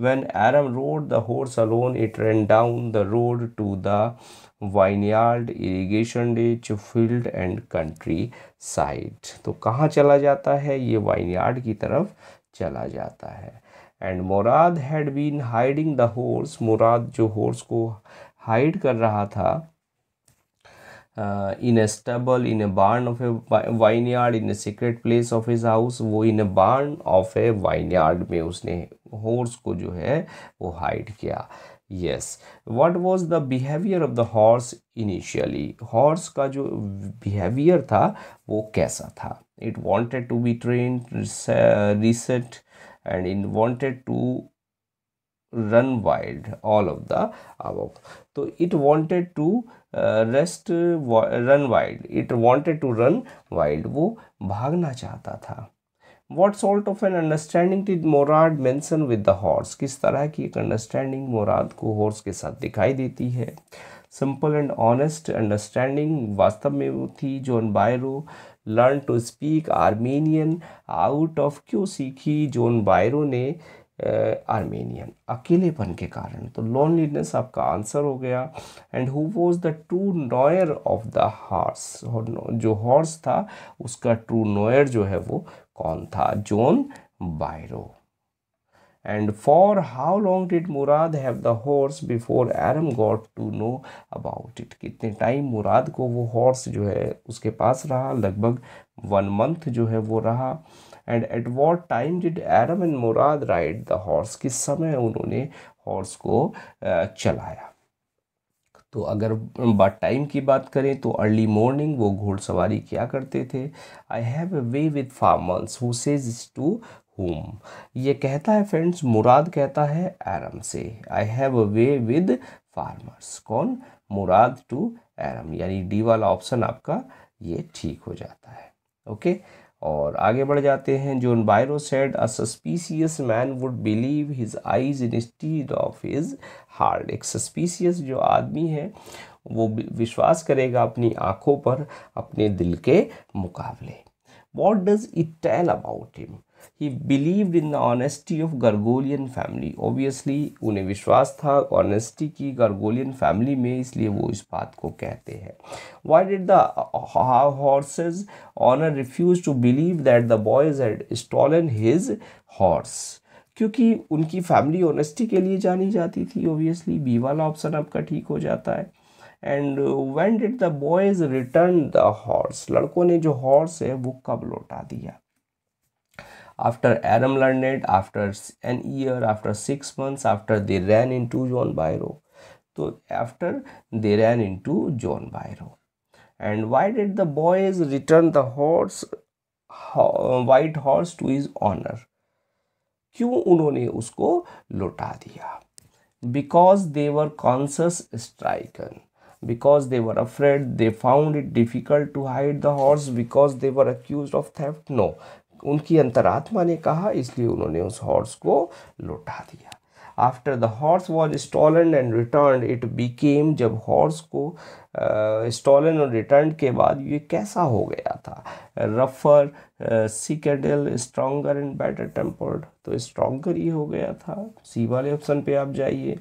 rode the rode alone it alone, down the road to the to the irrigation ditch field and countryside तो कहाँ चला जाता है ये vineyard की तरफ चला जाता है and Mourad had been hiding the horse Mourad जो हॉर्स को हाइड कर रहा था इन ए stable in a barn of a vine vineyard in a secret place of his house वो in a of a vineyard में उसने horse को जो है वो हाइड किया yes what was the behaviour of the horse initially horse का जो बिहेवियर था वो कैसा था it wanted to be train reset and in wanted to run wild all of the अब तो it wanted to rest run wild it wanted to run wild वो भागना चाहता था what sort of an understanding did Mourad मैंसन with the horse किस तरह की एक अंडरस्टैंडिंग मोराद को हॉर्स के साथ दिखाई देती है सिंपल एंड ऑनेस्ट अंडरस्टैंडिंग वास्तव में वो थी जो Byro learn to speak Armenian out of क्यों सीखी जोन बायरो ने आर्मेनियन अकेलेपन के कारण तो लोनलीनेस आपका आंसर हो गया and who was the true owner of the horse जो हॉर्स था उसका ट्रू नॉयर जो है वो कौन था John Byro and for how long did Mourad have the horse before Aram got to know about it कितने टाइम मुराद को वो हॉर्स जो है उसके पास रहा लगभग वन मंथ जो है वो रहा and at what time did Aram and Mourad ride the horse किस समय उन्होंने हॉर्स को चलाया तो अगर बात टाइम की बात करें तो अर्ली मॉर्निंग वो घोड़सवारी क्या करते थे I have a way with farmers who says to whom ये कहता है फ्रेंड्स मुराद कहता है एरम से I have a way with farmers कौन मुराद टू एरम यानी डी वाला ऑप्शन आपका ये ठीक हो जाता है ओके okay? और आगे बढ़ जाते हैं John Byro said a suspicious man would believe his eyes instead of his heart एक सस्पीसियस जो आदमी है वो विश्वास करेगा अपनी आँखों पर अपने दिल के मुकाबले what does it tell about him he believe in the honesty of Garoghlanian family obviously उन्हें विश्वास था ऑनेस्टी की गर्गोलियन फैमिली में इसलिए वो इस बात को कहते हैं why did the horse's owner refuse to believe that the boys had stolen his horse क्योंकि उनकी फैमिली ऑनेस्टी के लिए जानी जाती थी ओबियसली बी वाला ऑप्शन आपका ठीक हो जाता है and when did the boys return the horse लड़कों ने जो हॉर्स है वो कब लौटा दिया after Adam learned after an year after six months after they ran into John Byro so after they ran into John Byro and why did the boys return the horse white horse to his honor क्यों उन्होंने उसको लौटा दिया because they were conscious striken. because they were afraid they found it difficult to hide the horse because they were accused of theft no उनकी अंतरात्मा ने कहा इसलिए उन्होंने उस हॉर्स को लौटा दिया after the horse was stolen and return it became जब हॉर्स को स्टॉलन और रिटर्न के बाद ये कैसा हो गया था रफर सिकेडल स्ट्रॉगर एंड बेटर टेम्पर्ड तो स्ट्रॉन्गर ये हो गया था सी वाले ऑप्शन पे आप जाइए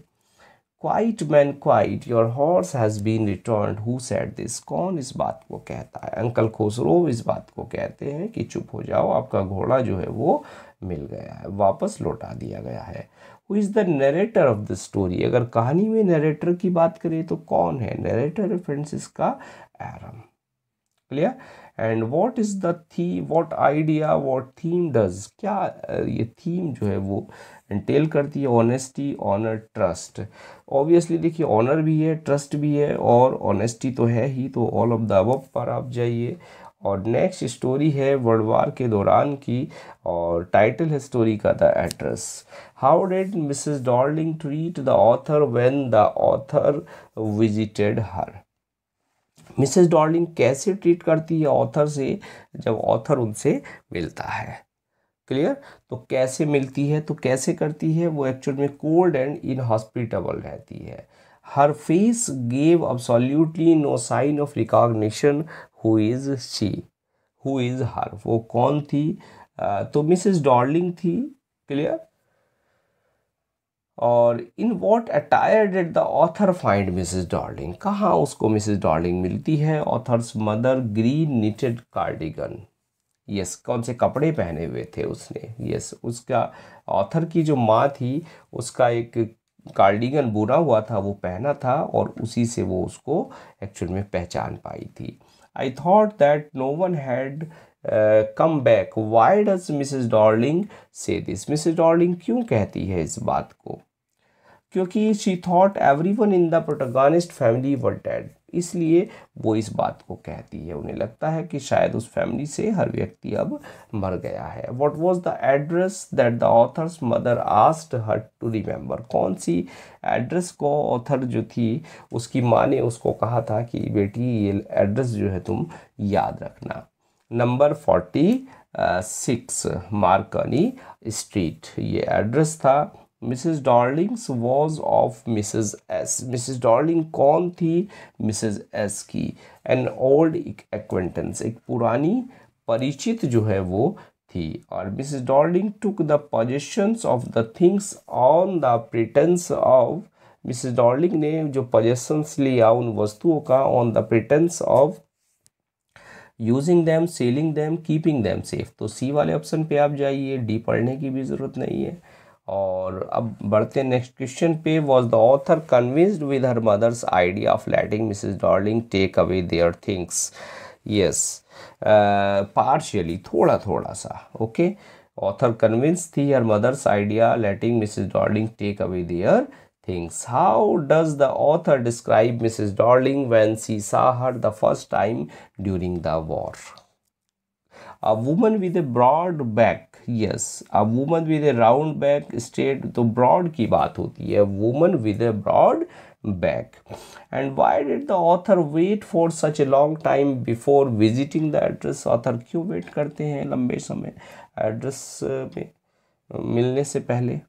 quiet man quiet your horse has been return who said this कौन इस बात को कहता है अंकल खोसरो इस बात को कहते हैं कि चुप हो जाओ आपका घोड़ा जो है वो मिल गया है वापस लौटा दिया गया है who is the narrator of the story अगर कहानी में नरेटर की बात करें तो कौन है नरेटर है फ्रेंड्स इसका Aram clear and what is the theme what idea what theme does क्या ये थीम जो है वो इंटेल करती है ऑनेस्टी ऑनर ट्रस्ट ऑब्वियसली देखिए ऑनर भी है ट्रस्ट भी है और ऑनेस्टी तो है ही तो ऑल ऑफ द अब पर आप जाइए और नेक्स्ट स्टोरी है वर्ल्ड वार के दौरान की और टाइटल है स्टोरी का the address how did Mrs Dorling treat the author when the author visited her Mrs Dorling कैसे ट्रीट करती है ऑथर से जब ऑथर उनसे मिलता है क्लियर तो कैसे मिलती है तो कैसे करती है वो एक्चुअल में कोल्ड एंड इनहॉस्पिटेबल रहती है her face gave absolutely no sign of recognition who is she who is her वो कौन थी तो मिसेस डॉर्लिंग थी क्लियर और in what attire did the author find Mrs Dorling कहाँ उसको मिसेज डॉर्लिंग मिलती है author's mother green knitted cardigan yes कौन से कपड़े पहने हुए थे उसने यस उसका ऑथर की जो माँ थी उसका एक कार्डिगन बुना हुआ था वो पहना था और उसी से वो उसको एक्चुअल में पहचान पाई थी I thought that no one had come back why does Mrs Dorling say this Mrs Dorling क्यों कहती है इस बात को क्योंकि she thought everyone in the protagonist family were dead इसलिए वो इस बात को कहती है उन्हें लगता है कि शायद उस फैमिली से हर व्यक्ति अब मर गया है what was the address that the author's mother asked her to remember कौन सी एड्रेस को ऑथर जो थी उसकी माँ ने उसको कहा था कि बेटी ये एड्रेस जो है तुम याद रखना number forty six Marconi street ये एड्रेस था Mrs Dorling's was of Mrs S Mrs Dorling कौन थी मिसेस एस की एन ओल्ड एक्वेंटेंस एक पुरानी परिचित जो है वो थी और Mrs Dorling took the possessions of the things on the pretence of Mrs Dorling ने जो पोजिशंस लिया उन वस्तुओं का on the pretence of using them selling them keeping them safe तो सी वाले ऑप्शन पे आप जाइए डी पढ़ने की भी ज़रूरत नहीं है और अब बढ़ते नेक्स्ट क्वेश्चन पे was the author convinced with her mother's idea of letting Mrs Dorling take away their things yes partially थोड़ा थोड़ा सा ओके ऑथर कन्विंस थी her mother's idea letting Mrs Dorling take away their things how does the author describe Mrs Dorling when she saw her the first time during the war a woman with a broad back yes अब woman with A round back straight तो broad की बात होती है woman with a broad back and why did the author wait for such a long time before visiting the address author क्यों wait करते हैं लंबे समय एड्रेस uh, में मिलने से पहले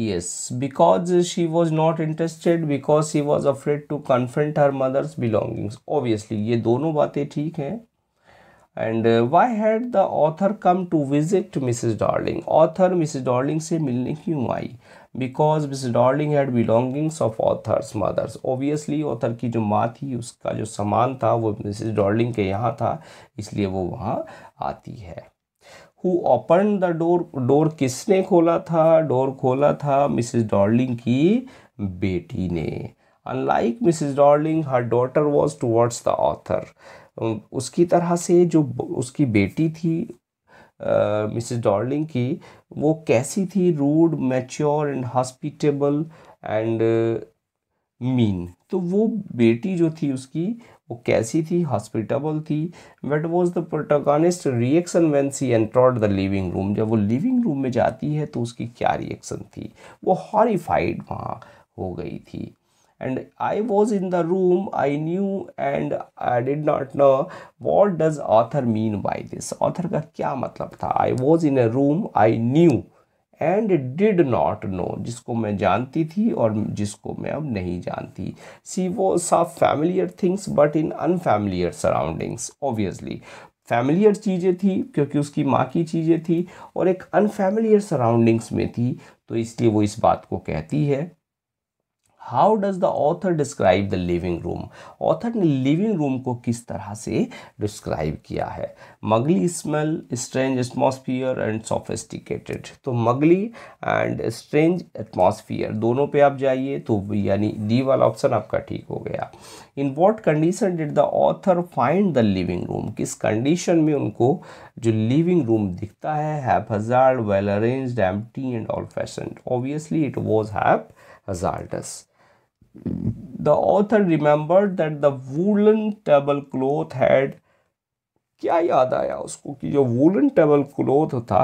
yes because she was not interested because she was afraid to confront her mother's belongings obviously ये दोनों बातें ठीक हैं and why had the author come to visit Mrs Dorling author Mrs Dorling से मिलने क्यों आई because Mrs Dorling had belongings of author's mother's obviously author की जो माँ थी उसका जो सामान था वो मिसिज डार्लिंग के यहाँ था इसलिए वो वहाँ आती है who open the door door किसने खोला था डोर खोला था मिसिज डॉर्लिंग की बेटी ने unlike Mrs Dorling her daughter was towards the author उसकी तरह से जो उसकी बेटी थी मिसेस डार्लिंग की वो कैसी थी rude mature and hospitable and mean तो वो बेटी जो थी उसकी वो कैसी थी हॉस्पिटेबल थी what was the protagonist reaction when she entered the living room जब वो लिविंग रूम में जाती है तो उसकी क्या रिएक्शन थी वो हॉरीफाइड वहाँ हो गई थी and i was in the room i knew and i did not know what does author mean by this author का क्या मतलब था i was in a room i knew and did not know जिसको मैं जानती थी और जिसको मैं अब नहीं जानती सी वो साफ familiar things but in unfamiliar surroundings obviously familiar चीज़ें थी क्योंकि उसकी माँ की चीज़ें थी और एक अनफैमिलियर सराउंडिंग्स में थी तो इसलिए वो इस बात को कहती है how does the author describe the living room author ने लिविंग रूम को किस तरह से डिस्क्राइब किया है muggy smell strange atmosphere and sophisticated तो मगली एंड स्ट्रेंज एटमोसफियर दोनों पे आप जाइए तो यानी डी वाला ऑप्शन आपका ठीक हो गया in what condition did the author find the living room किस कंडीशन में उनको जो लिविंग रूम दिखता है haphazard well arranged empty and old fashion obviously it was haphazardous the author remembered that the woolen tablecloth had क्या याद आया उसको कि जो वुलन टेबल क्लोथ था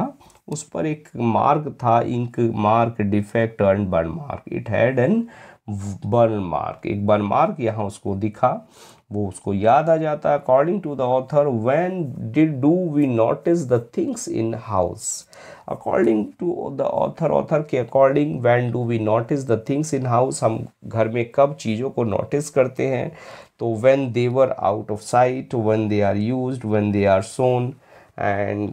उस पर एक मार्क था ink mark defect and burn mark it had an burn mark एक बर्न मार्क यहाँ उसको दिखा वो उसको याद आ जाता है according to the author when did do we notice the things in house according to the author author के according when do we notice the things in house हम घर में कब चीज़ों को नोटिस करते हैं तो when they're out of sight when they are use when they are soon and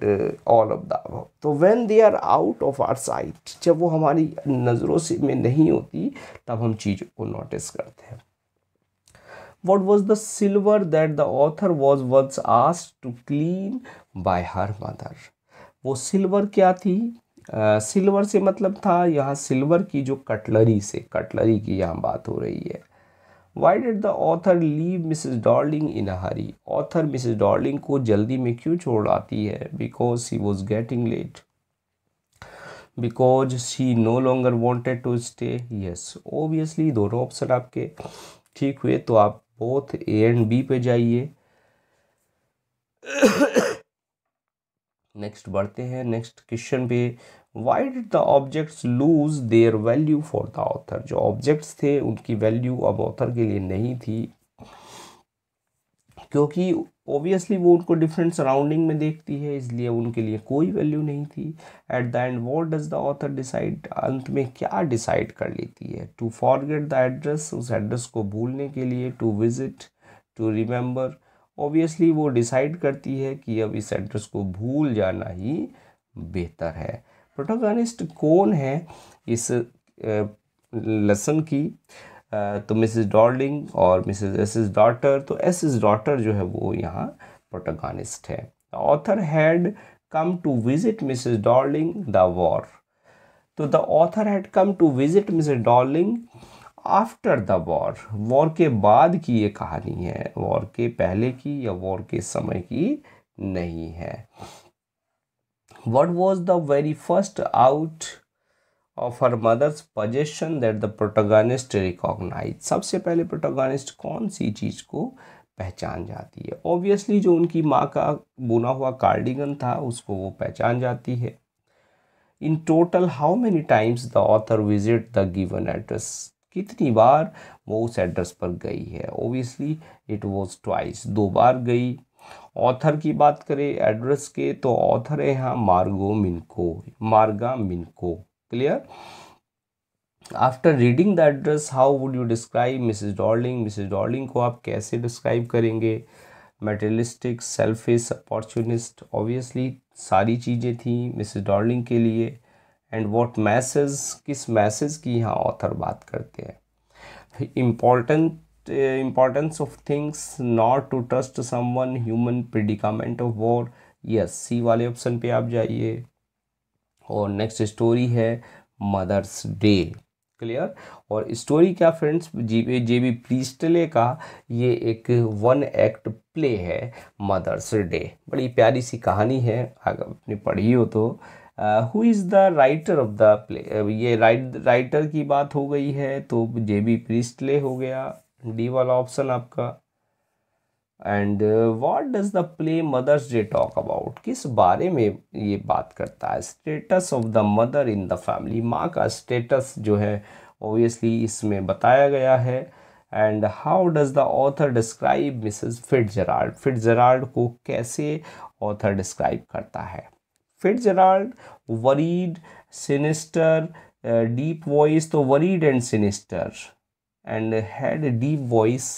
all of the तो when they are out of our sight जब वो हमारी नज़रों से में नहीं होती तब हम चीज़ों को नोटिस करते हैं what was the silver that the author was once asked to clean by her mother वो सिल्वर क्या थी सिल्वर uh, से मतलब था यहाँ सिल्वर की जो कटलरी से कटलरी की यहाँ बात हो रही है why did the author leave Mrs Darling in a hurry author Mrs Darling को जल्दी में क्यों छोड़ आती है because she was getting late because she no longer wanted to stay yes obviously दोनों ऑप्शन आपके ठीक हुए तो आप फोर्थ ए एंड बी पे जाइए नेक्स्ट बढ़ते हैं नेक्स्ट क्वेश्चन पे why did the objects lose their value for the author जो ऑब्जेक्ट्स थे उनकी वैल्यू अब ऑथर के लिए नहीं थी क्योंकि ऑब्वियसली वो उनको डिफरेंट सराउंडिंग में देखती है इसलिए उनके लिए कोई वैल्यू नहीं थी at the end what does the author decide अंत में क्या डिसाइड कर लेती है टू फॉरगेट द एड्रेस उस एड्रेस को भूलने के लिए to visit to remember obviously वो डिसाइड करती है कि अब इस एड्रेस को भूल जाना ही बेहतर है प्रोटोगानिस्ट कौन है इस लेसन की तो मिसेस डॉर्लिंग और मिसेस एस एस डॉटर तो एस एस डॉटर जो है वो यहाँ प्रोटोगानिस्ट है author had come to visit Mrs Darling the war तो the author had come to visit Mrs Darling after the war war के बाद की ये कहानी है वॉर के पहले की या वॉर के समय की नहीं है what was the very first out of her mother's possession that the protagonist recognise सबसे पहले प्रोटोगानिस्ट कौन सी चीज़ को पहचान जाती है ऑब्वियसली जो उनकी माँ का बुना हुआ कार्डिगन था उसको वो पहचान जाती है in total how many times the author visit the given address कितनी बार वो उस एड्रेस पर गई है ओबियसली इट वॉज ट्वाइस दो बार गई ऑथर की बात करें एड्रेस के तो ऑथर है यहाँ Margo Minco Marga Minco clear after reading the address how would you describe Mrs Darling Mrs Darling को आप कैसे डिस्क्राइब करेंगे मेटेलिस्टिक सेल्फिश अपॉर्चुनिस्ट ऑब्वियसली सारी चीज़ें थी मिसिज डॉर्लिंग के लिए एंड वॉट मैसेज किस मैसेज की यहाँ ऑथर बात करते हैं important importance of things not to trust someone human predicament of war yes C वाले ऑप्शन पे आप जाइए और नेक्स्ट स्टोरी है मदर्स डे क्लियर और स्टोरी क्या फ्रेंड्स जी जे बी प्रीस्टले का ये एक वन एक्ट प्ले है मदर्स डे बड़ी प्यारी सी कहानी है अगर आपने पढ़ी हो तो who is the writer of the play ये राइट राइटर की बात हो गई है तो जे बी प्रीस्टले हो गया डी वाला ऑप्शन आपका and what does the play mother's day talk about किस बारे में ये बात करता है status of the mother in the family माँ का स्टेटस जो है ओबियसली इसमें बताया गया है and how does the author describe Mrs Fitzgerald Fitzgerald को कैसे ऑथर डिस्क्राइब करता है Fitzgerald worried sinister deep voice तो worried and sinister and had deep voice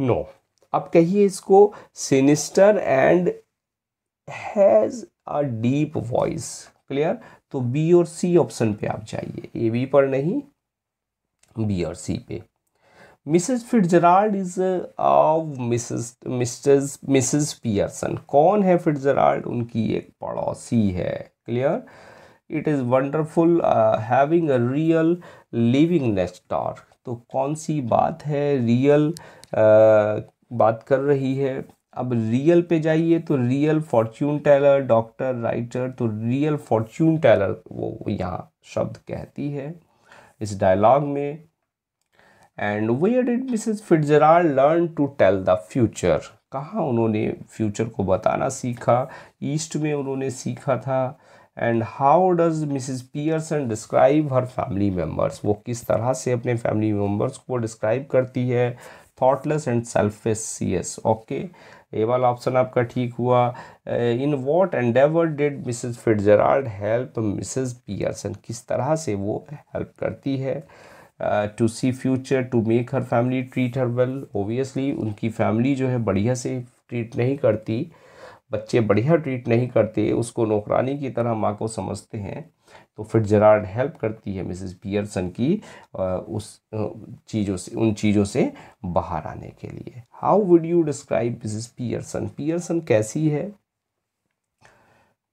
no आप कहिए इसको sinister and has a deep voice clear तो B और सी ऑप्शन पे आप जाइए ए बी पर नहीं बी और सी पे Mrs Fitzgerald is of Mrs Misters Mrs Pearson कौन है फिटजराल्ड उनकी एक पड़ोसी है clear it is wonderful having a real living next door तो कौन सी बात है रियल uh, बात कर रही है अब रियल पे जाइए तो real fortune teller doctor writer तो रियल फॉर्च्यून टेलर वो यहाँ शब्द कहती है इस डायलॉग में and where did Mrs Fitzgerald learn to tell the future कहाँ उन्होंने फ्यूचर को बताना सीखा ईस्ट में उन्होंने सीखा था and how does Mrs Pearson describe her family members वो किस तरह से अपने फैमिली मेम्बर्स को डिस्क्राइब करती है thoughtless and selfish C is okay ये वाला ऑप्शन आपका ठीक हुआ in what endeavour did Mrs Fitzgerald help Mrs Pearson किस तरह से वो हेल्प करती है to see future to make her family treat her well obviously उनकी फैमिली जो है बढ़िया से ट्रीट नहीं करती बच्चे बढ़िया ट्रीट नहीं करते उसको नौकरानी की तरह माँ को समझते हैं तो फिर जरार्ड हेल्प करती है मिसेस पियरसन की उस चीज़ों से उन चीज़ों से बाहर आने के लिए how would you describe Mrs Pearson Pearson कैसी है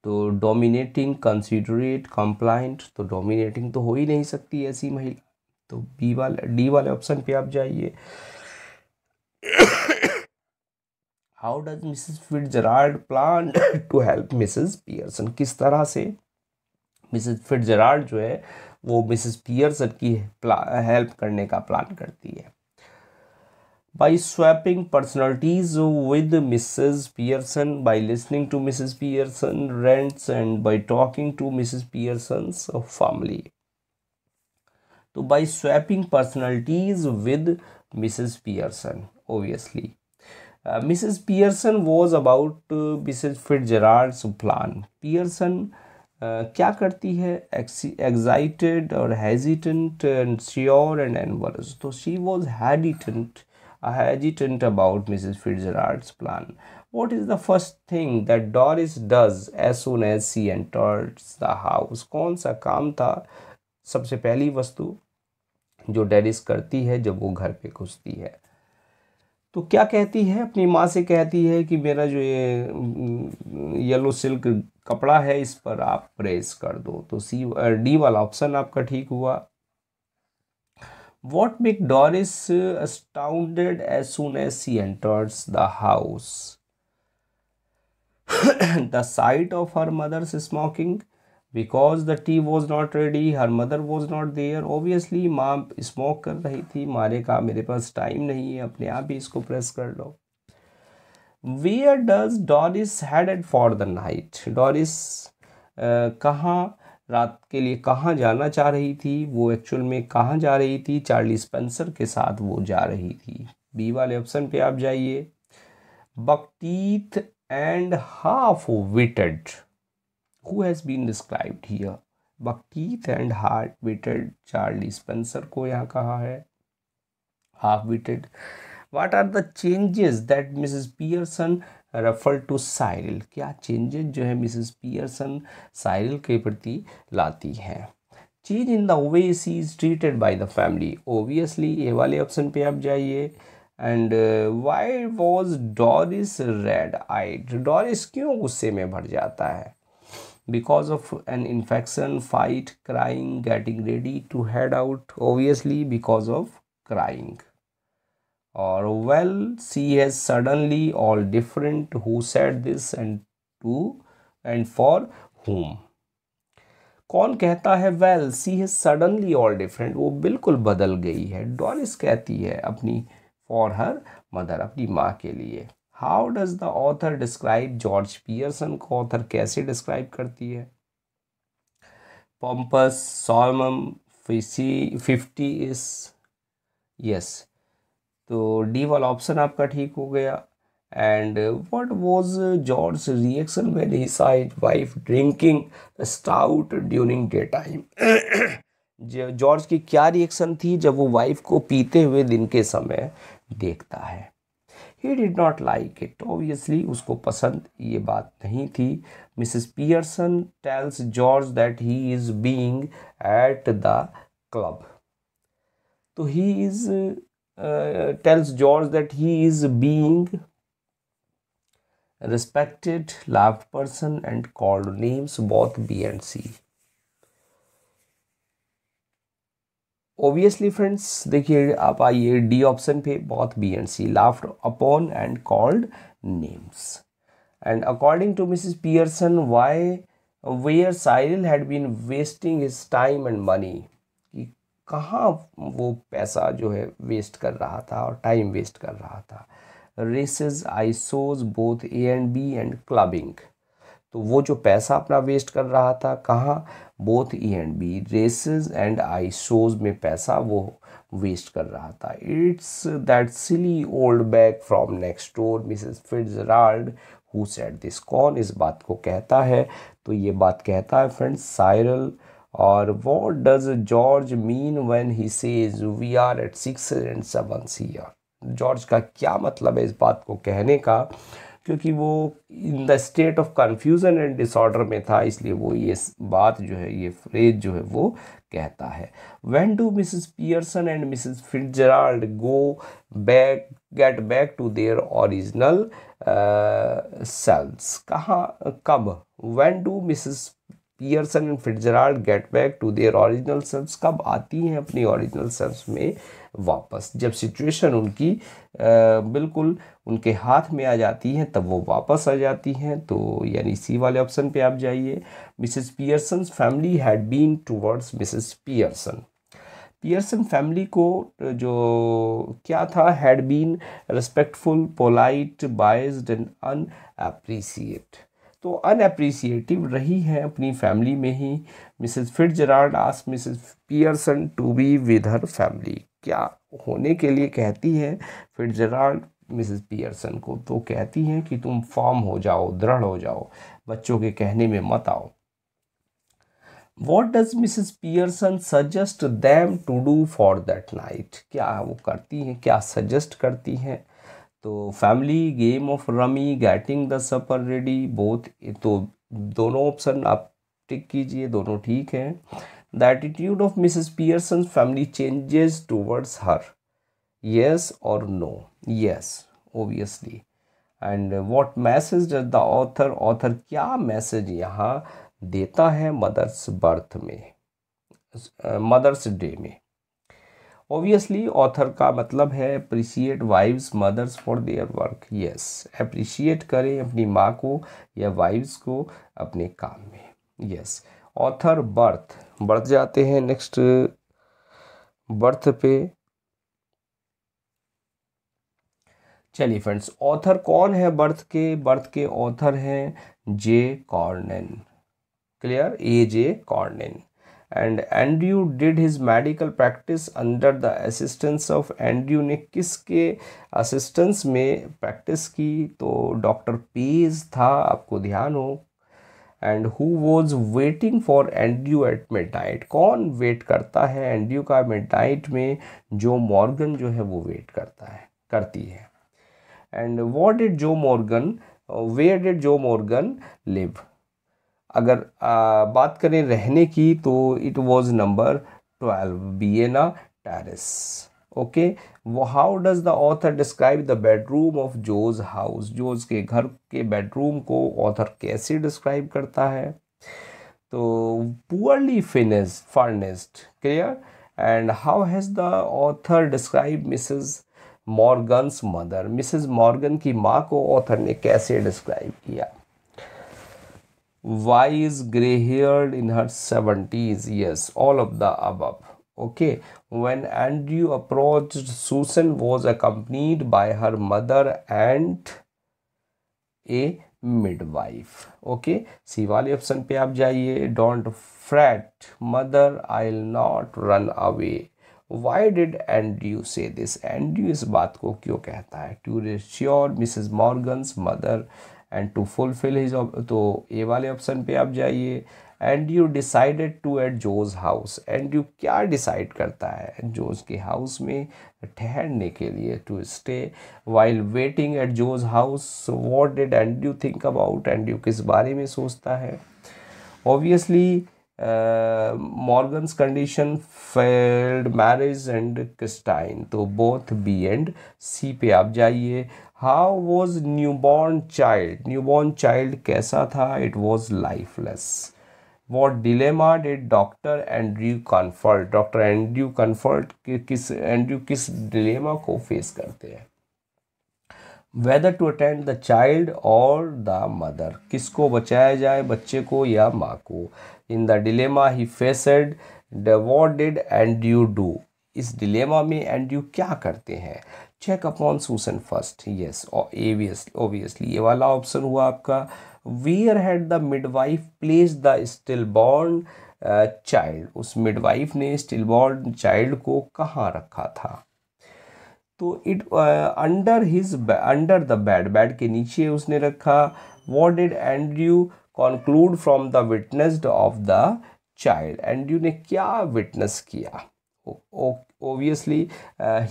तो डोमिनेटिंग कंसिडरेट कंप्लाइंट तो डोमिनेटिंग तो हो ही नहीं सकती ऐसी महिला तो बी वाले डी वाले ऑप्शन पे आप जाइए how does Mrs Fitzgerald plan to help Mrs Pearson किस तरह से मिसेस फिटजराल्ड जो है वो मिसेस पियर्सन की हेल्प करने का प्लान करती है by swapping personalities with Mrs Pearson by listening to Mrs Pearson rants and by talking to Mrs Pearson family तो by swapping personalities with Mrs Pearson obviously Mrs Pearson was about Mrs Fitzgerald's plan Pearson क्या करती है excited और hesitant and sure and nervous तो she was hesitant hesitant about Mrs. Fitzgerald's plan what is the first thing that Doris does as soon as she enters the house कौन सा काम था सबसे पहली वस्तु जो डेरिस करती है जब वो घर पे घुसती है तो क्या कहती है अपनी माँ से कहती है कि मेरा जो ये येलो सिल्क कपड़ा है इस पर आप प्रेस कर दो तो सी डी वाला ऑप्शन आपका ठीक हुआ what make Doris astounded as soon as she enters the house the sight of her mother's smoking because the tea was not ready her mother was not there obviously माँ smoke कर रही थी मारे कहा मेरे पास टाइम नहीं है अपने आप ही इसको प्रेस कर लो where does Doris headed for the night Doris कहाँ रात के लिए कहाँ जाना चाह रही थी वो एक्चुअल में कहाँ जा रही थी चार्ली स्पेंसर के साथ वो जा रही थी बी वाले ऑप्शन पे आप जाइए buck teeth and half witted who has been described here buck teeth and हार्ट विटेड चार्ली स्पेंसर को यहाँ कहा है half witted what are the changes that mrs pearson refer to Cyril क्या चेंजेस जो है मिसेस पियर्सन साइरिल के प्रति लाती हैं change in the way she is treated by the family obviously ये वाले ऑप्शन पे आप जाइए and why was Doris red eyed Doris क्यों गुस्से में भर जाता है because of an infection fight crying getting ready to head out obviously because of crying और well she has suddenly all different who said this and to and for whom कौन कहता है well she has suddenly all different वो बिल्कुल बदल गई है डॉलिस कहती है अपनी फॉर हर मदर अपनी माँ के लिए how does the author describe George Pearson को ऑथर कैसे डिस्क्राइब करती है pompous solemn fifty is yes तो डी वाला ऑप्शन आपका ठीक हो गया and what was George reaction when he side wife drinking stout during day time George की क्या रिएक्शन थी जब वो वाइफ को पीते हुए दिन के समय देखता है he did not like it obviously उसको पसंद ये बात नहीं थी Mrs Pearson tells George that he is being at the club तो he is Uh, tells George that he is being respected, loved person and called names both B and C. Obviously, friends, देखिए आप आइए D option पे both B and C laughed upon and called names. And according to Mrs. Pearson, why where Cyril had been wasting his time and money? कहाँ वो पैसा जो है waste कर रहा था और टाइम वेस्ट कर रहा था races shows both A and B and clubbing तो वो जो पैसा अपना वेस्ट कर रहा था कहाँ both E and B races and I shows में पैसा वो वेस्ट कर रहा था it's that silly old bag from next door Mrs Fitzgerald who said this कौन इस बात को कहता है तो ये बात कहता है फ्रेंड्स साइरल और what does George mean when he says we are at six and seven C R George का क्या मतलब है इस बात को कहने का क्योंकि वो in the state of confusion and disorder में था इसलिए वो ये बात जो है ये फ्रेज जो है वो कहता है when do Mrs Pearson and Mrs Fitzgerald go back get back to their original selves कहाँ कब when do Mrs Pearson and Fitzgerald get back to their original selves कब आती हैं अपनी ओरिजिनल सेल्स में वापस जब सिचुएशन उनकी आ, बिल्कुल उनके हाथ में आ जाती है तब वो वापस आ जाती हैं तो यानी सी वाले ऑप्शन पे आप जाइए Mrs Pearson family had been towards Mrs Pearson Pearson family को जो क्या था had been respectful polite biased and unappreciate तो अनएप्रिसिएटिव रही हैं अपनी फैमिली में ही मिसेस फिट जरार्ड आस Mrs Pearson to be with her family क्या होने के लिए कहती है फिट जरार्ड मिसेस पियर्सन को तो कहती हैं कि तुम फॉर्म हो जाओ दृढ़ हो जाओ बच्चों के कहने में मत आओ what does Mrs Pearson suggest them to do for that night क्या वो करती हैं क्या सजेस्ट करती हैं तो family game of rummy getting the supper ready both तो दोनों ऑप्शन आप टिक कीजिए दोनों ठीक हैं the attitude of Mrs Pearson family changes towards her yes और no yes obviously and what message the author author क्या मैसेज यहाँ देता है मदर्स बर्थ में मदर्स uh, डे में ऑब्वियसली ऑथर का मतलब है appreciate wives mothers for their work yes appreciate करें अपनी माँ को या वाइव्स को अपने काम में यस ऑथर बर्थ बर्थ जाते हैं नेक्स्ट बर्थ पे चलिए फ्रेंड्स ऑथर कौन है बर्थ के बर्थ के ऑथर हैं J Cronin clear A J Cronin and Andrew did his medical practice under the assistance of Andrew ने किसके असिस्टेंस में प्रैक्टिस की तो डॉक्टर पेज था आपको ध्यान हो and who was waiting for Andrew at midnight कौन वेट करता है एंड्रयू का मे डाइट में जो मॉर्गन जो है वो वेट करता है करती है and what did Joe Morgan where did Joe Morgan live अगर आ, बात करें रहने की तो it was number twelve B Blaina terrace okay वो how does the author describe the bedroom of Joe's house Joe's के घर के बेडरूम को ऑथर कैसे डिस्क्राइब करता है तो poorly finish furnished clear and how has the author describe Mrs Morgan's mother Mrs Morgan की माँ को ऑथर ने कैसे डिस्क्राइब किया why is gray haired in her 70s yes all of the above okay when andrew approached susan was accompanied by her mother and a midwife okay see wali option pe aap don't fret mother i'll not run away why did andrew say this andrew is baat ko kyun kehta to reassure mrs morgan's mother and to fulfil his तो A वाले option पे आप जाइए Andrew decided to at Joe's house Andrew क्या decide करता है Joe's के house में ठहरने के लिए to stay while waiting at Joe's house what did Andrew think about Andrew किस बारे में सोचता है obviously Morgan's condition failed marriage and Christine तो बोथ बी एंड सी पे आप जाइए how was newborn child newborn child कैसा था it was lifeless what dilemma did doctor Andrew confront doctor Andrew confront किस एंड्रयू किस डिलेमा को face करते हैं whether to attend the child or the mother किसको बचाया जाए बच्चे को या माँ को in the dilemma he faced the what did Andrew do इस डिलेमा में एंड यू क्या करते हैं check upon Susan first yes obviously ये वाला ऑप्शन हुआ आपका where had the midwife place the still born child उस मिडवाइफ ने स्टिल बॉर्न चाइल्ड को कहाँ रखा था तो it under his under the bed bed के नीचे उसने रखा what did Andrew conclude from the witnessed of the child Andrew ने क्या विटनेस किया obviously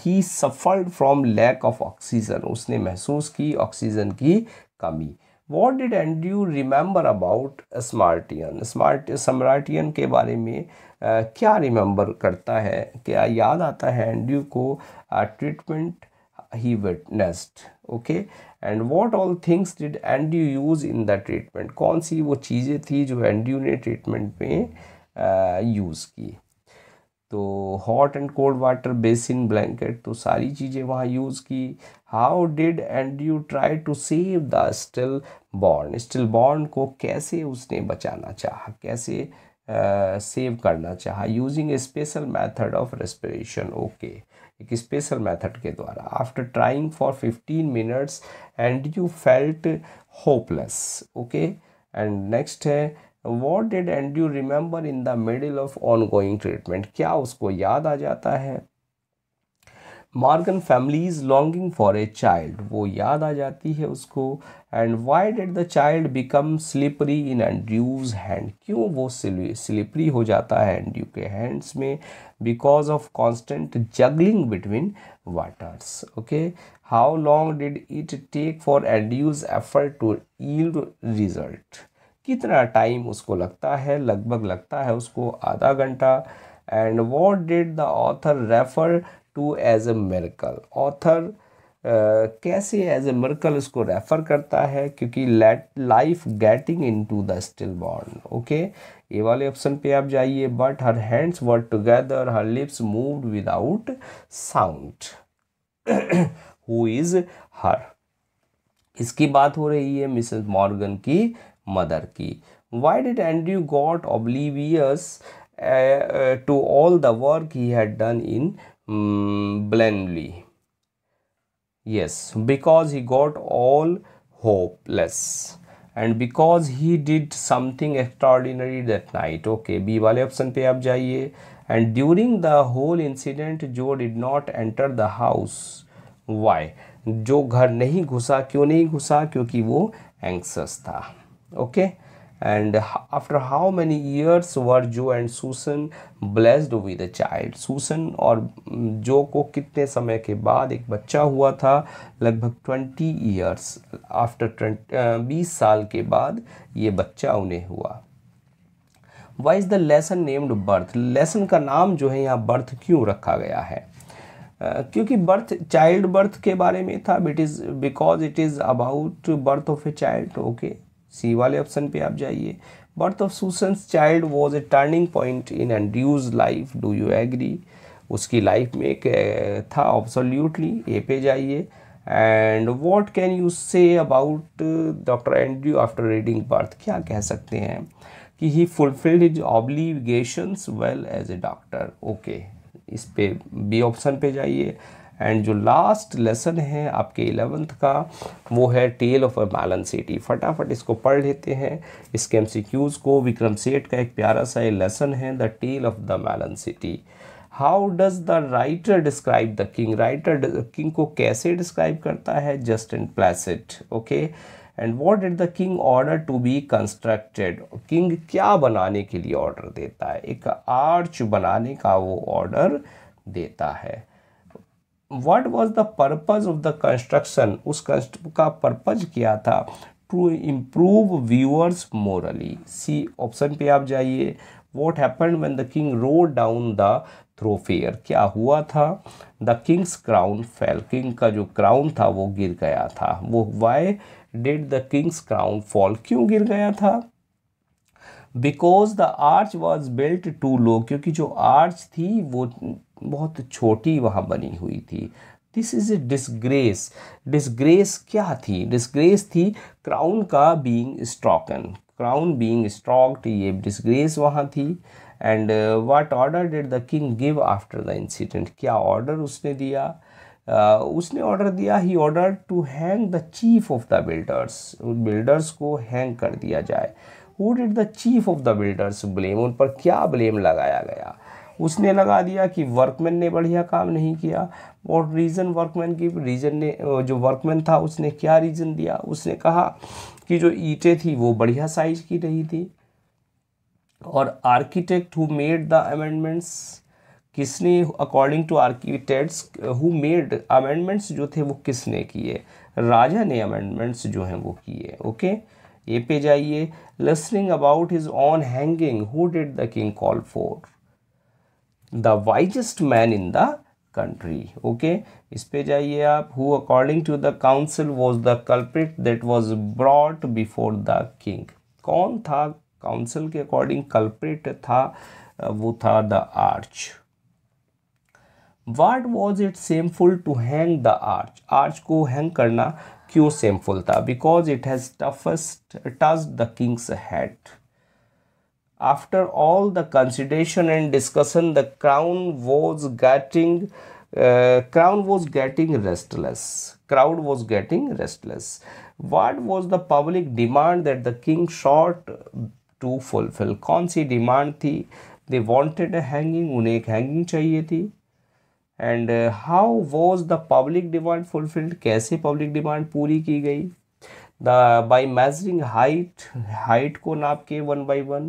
he suffered from lack of oxygen उसने महसूस की ऑक्सीजन की कमी what did Andrew remember about स्मार्टियन smart Samaritan के बारे में आ, uh, क्या रिमेंबर करता है क्या याद आता है यू को treatment he witnessed okay and what all things did you use in the treatment कौन सी वो चीज़ें थी जो यू ने ट्रीटमेंट में यूज़ uh, की तो hot and cold water basin blanket तो सारी चीज़ें वहाँ यूज़ की how did Andrew try to save the still born still born को कैसे उसने बचाना चाहा कैसे सेव uh, करना चाहा using a special method of respiration okay एक स्पेशल मेथड के द्वारा after trying for fifteen minutes Andrew felt hopeless okay and next है what did Andrew remember in the middle of ongoing treatment क्या उसको याद आ जाता है Morgan family is longing for a child वो याद आ जाती है उसको and why did the child become slippery in Andrew's hand क्यों वो स्लिपरी हो जाता है यू के हैंड्स में because of constant juggling between waters okay how long did it take for Andrew's effort to yield result कितना time उसको लगता है लगभग लगता है उसको आधा घंटा and what did the author refer to as a miracle author कैसे एज ए मेरकल इसको रेफ़र करता है क्योंकि let life getting into the still born okay ये वाले ऑप्शन पे आप जाइए but her hands work together her lips move without sound who is her इसकी बात हो रही है मिसेस मॉर्गन की मदर की why did you got oblivious to all the work he had done in Blaenelly yes because he got all hopeless and because he did something extraordinary that night okay B वाले option पे आप जाइए and during the whole incident Joe did not enter the house why Joe घर नहीं घुसा क्यों नहीं घुसा क्योंकि वो एंक्सस था okay and after how many years were Joe and Susan blessed with a child? Susan और जो mm, को कितने समय के बाद एक बच्चा हुआ था लगभग 20 years after 20 uh, बीस साल के बाद ये बच्चा उन्हें हुआ why is the lesson named birth lesson का नाम जो है यहाँ बर्थ क्यों रखा गया है uh, क्योंकि बर्थ चाइल्ड बर्थ के बारे में था bit is because it is about birth of a child okay C वाले ऑप्शन पे आप जाइए birth of Susan child was a turning point in Andrew's life do you agree उसकी लाइफ में एक था ऑब्सोल्यूटली ए पे जाइए and what can you say about doctor Andrew after reading birth क्या कह सकते हैं कि he fulfilled his obligations well as a doctor okay इस पे बी ऑप्शन पे जाइए एंड जो लास्ट लेसन है आपके इलेवंथ का वो है tale of a melon city फटाफट इसको पढ़ लेते हैं इसके एम को विक्रम सेठ का एक प्यारा सा लेसन है the tale of the melon city how does the writer describe the king writer king को कैसे डिस्क्राइब करता है just and placid okay and what did the king order to be constructed king क्या बनाने के लिए order देता है एक आर्च बनाने का वो ऑर्डर देता है what was the purpose of the construction उस का पर्पज क्या था to improve viewers morally C option पे आप जाइए what happen when the king rode down the thoroughfare क्या हुआ था the king's crown fell king का जो क्राउन था वो गिर गया था वो why did the king's crown fall क्यों गिर गया था because the arch was built too low क्योंकि जो आर्च थी वो बहुत छोटी वहाँ बनी हुई थी this is a disgrace disgrace क्या थी डिसग्रेस थी क्राउन का being struck crown being struck ये डिसग्रेस वहाँ थी and what order did the king give after the incident क्या ऑर्डर उसने दिया Uh, उसने ऑर्डर दिया he order to hang the chief of the builders builders को हैंग कर दिया जाए who did the chief of the builders blame उन पर क्या ब्लेम लगाया गया उसने लगा दिया कि वर्कमैन ने बढ़िया काम नहीं किया और रीज़न वर्कमैन की रीज़न ने जो वर्कमैन था उसने क्या रीज़न दिया उसने कहा कि जो ईटें थी वो बढ़िया साइज की नहीं थी और architect who made the amendments किसने according to architects who made amendments जो थे वो किसने किए राजा ने अमेंडमेंट्स जो हैं वो किए ओके ये पे जाइए listening about his own hanging who did the king call for the wisest man in the country okay इस पे जाइए आप who according to the council was the culprit that was brought before the king कौन था council के according culprit था वो था the arch what was it shameful to hang the arch arch को हैंग करना क्यों सेमफुल था because it has toughest touch the king's head after all the consideration and discussion the crown was getting uh, crown was getting restless crowd was getting restless what was the public demand that the king sought to fulfill कौन सी demand थी they wanted a hanging उन्हें hanging चाहिए थी and uh, how was the public demand fulfilled कैसे public demand पूरी की गई the by measuring height height को नाप के one by one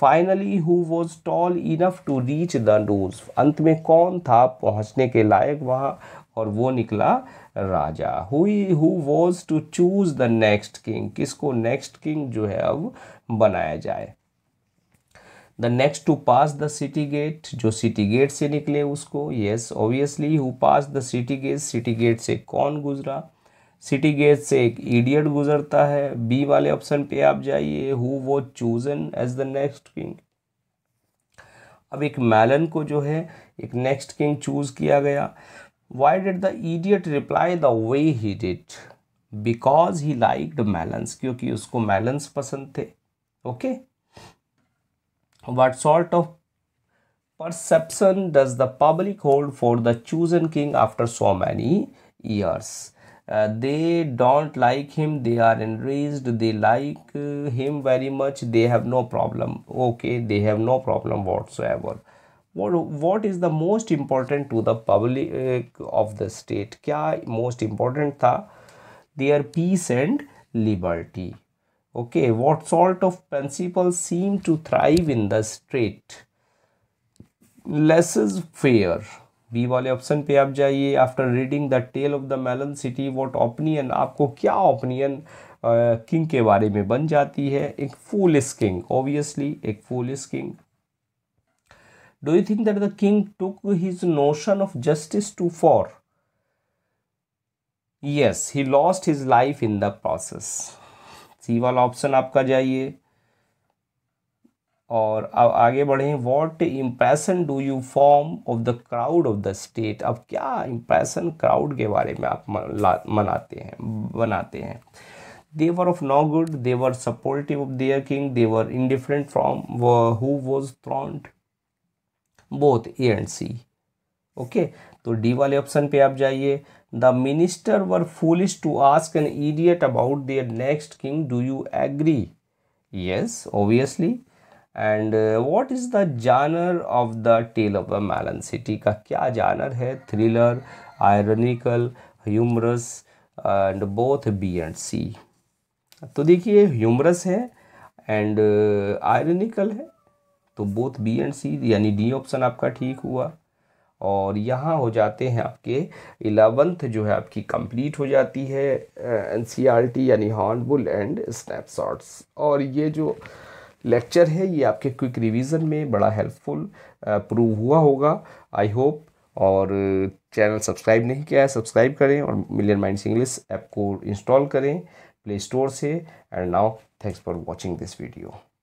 finally who was tall enough to reach the noose अंत में कौन था पहुँचने के लायक वहाँ और वो निकला राजा हुई who was to choose the next king किसको नेक्स्ट किंग जो है अब बनाया जाए the next to pass the city gate जो सिटी गेट से निकले उसको yes obviously who pass the city gate city gate से कौन गुजरा सिटी गेट से एक ईडियट गुजरता है बी वाले ऑप्शन पे आप जाइए हु वो chosen as the next king अब एक मैलन को जो है एक नेक्स्ट किंग चूज किया गया why did the idiot reply the way he did because he like the melons क्योंकि उसको मैलन्स पसंद थे okay what sort of perception does the public hold for the chosen king after so many years Uh, they don't like him they are enraged they like uh, him very much they have no problem okay they have no problem whatsoever what, what is the most important to the public uh, of the state kya most important tha their peace and liberty okay what sort of principles seem to thrive in the state less is fair B वाले option पे आप जाइए after reading the tale of the melon city what opinion आपको क्या opinion king uh, के बारे में बन जाती है एक फूल इस किंग ऑब्वियसली एक fool is king do you think that the king took his notion of justice too far yes he lost his life in the process C वाला option आपका जाइए और अब आगे बढ़े what impression do you form of the crowd of the state अब क्या impression crowd के बारे में आप मनाते हैं बनाते हैं they were of no good they were supportive of their king they were indifferent from who was throned both A and C okay तो डी वाले ऑप्शन पे आप जाइए the minister were foolish to ask an idiot about their next king do you agree yes obviously and what is the genre of the tale of the melon city का क्या genre है thriller ironical humorous and both B and C तो देखिए humerus है and ironical uh, है तो both B and सी यानी D option आपका ठीक हुआ और यहाँ हो जाते हैं आपके इलेवंथ जो है आपकी कंप्लीट हो जाती है एन सी आर टी यानी हॉर्नबुल एंड स्नैपशॉट्स और ये जो लेक्चर है ये आपके क्विक रिवीजन में बड़ा हेल्पफुल प्रूव हुआ होगा आई होप और चैनल सब्सक्राइब नहीं किया है सब्सक्राइब करें और मिलियन माइंड्स इंग्लिश ऐप को इंस्टॉल करें प्ले स्टोर से and now thanks for watching this video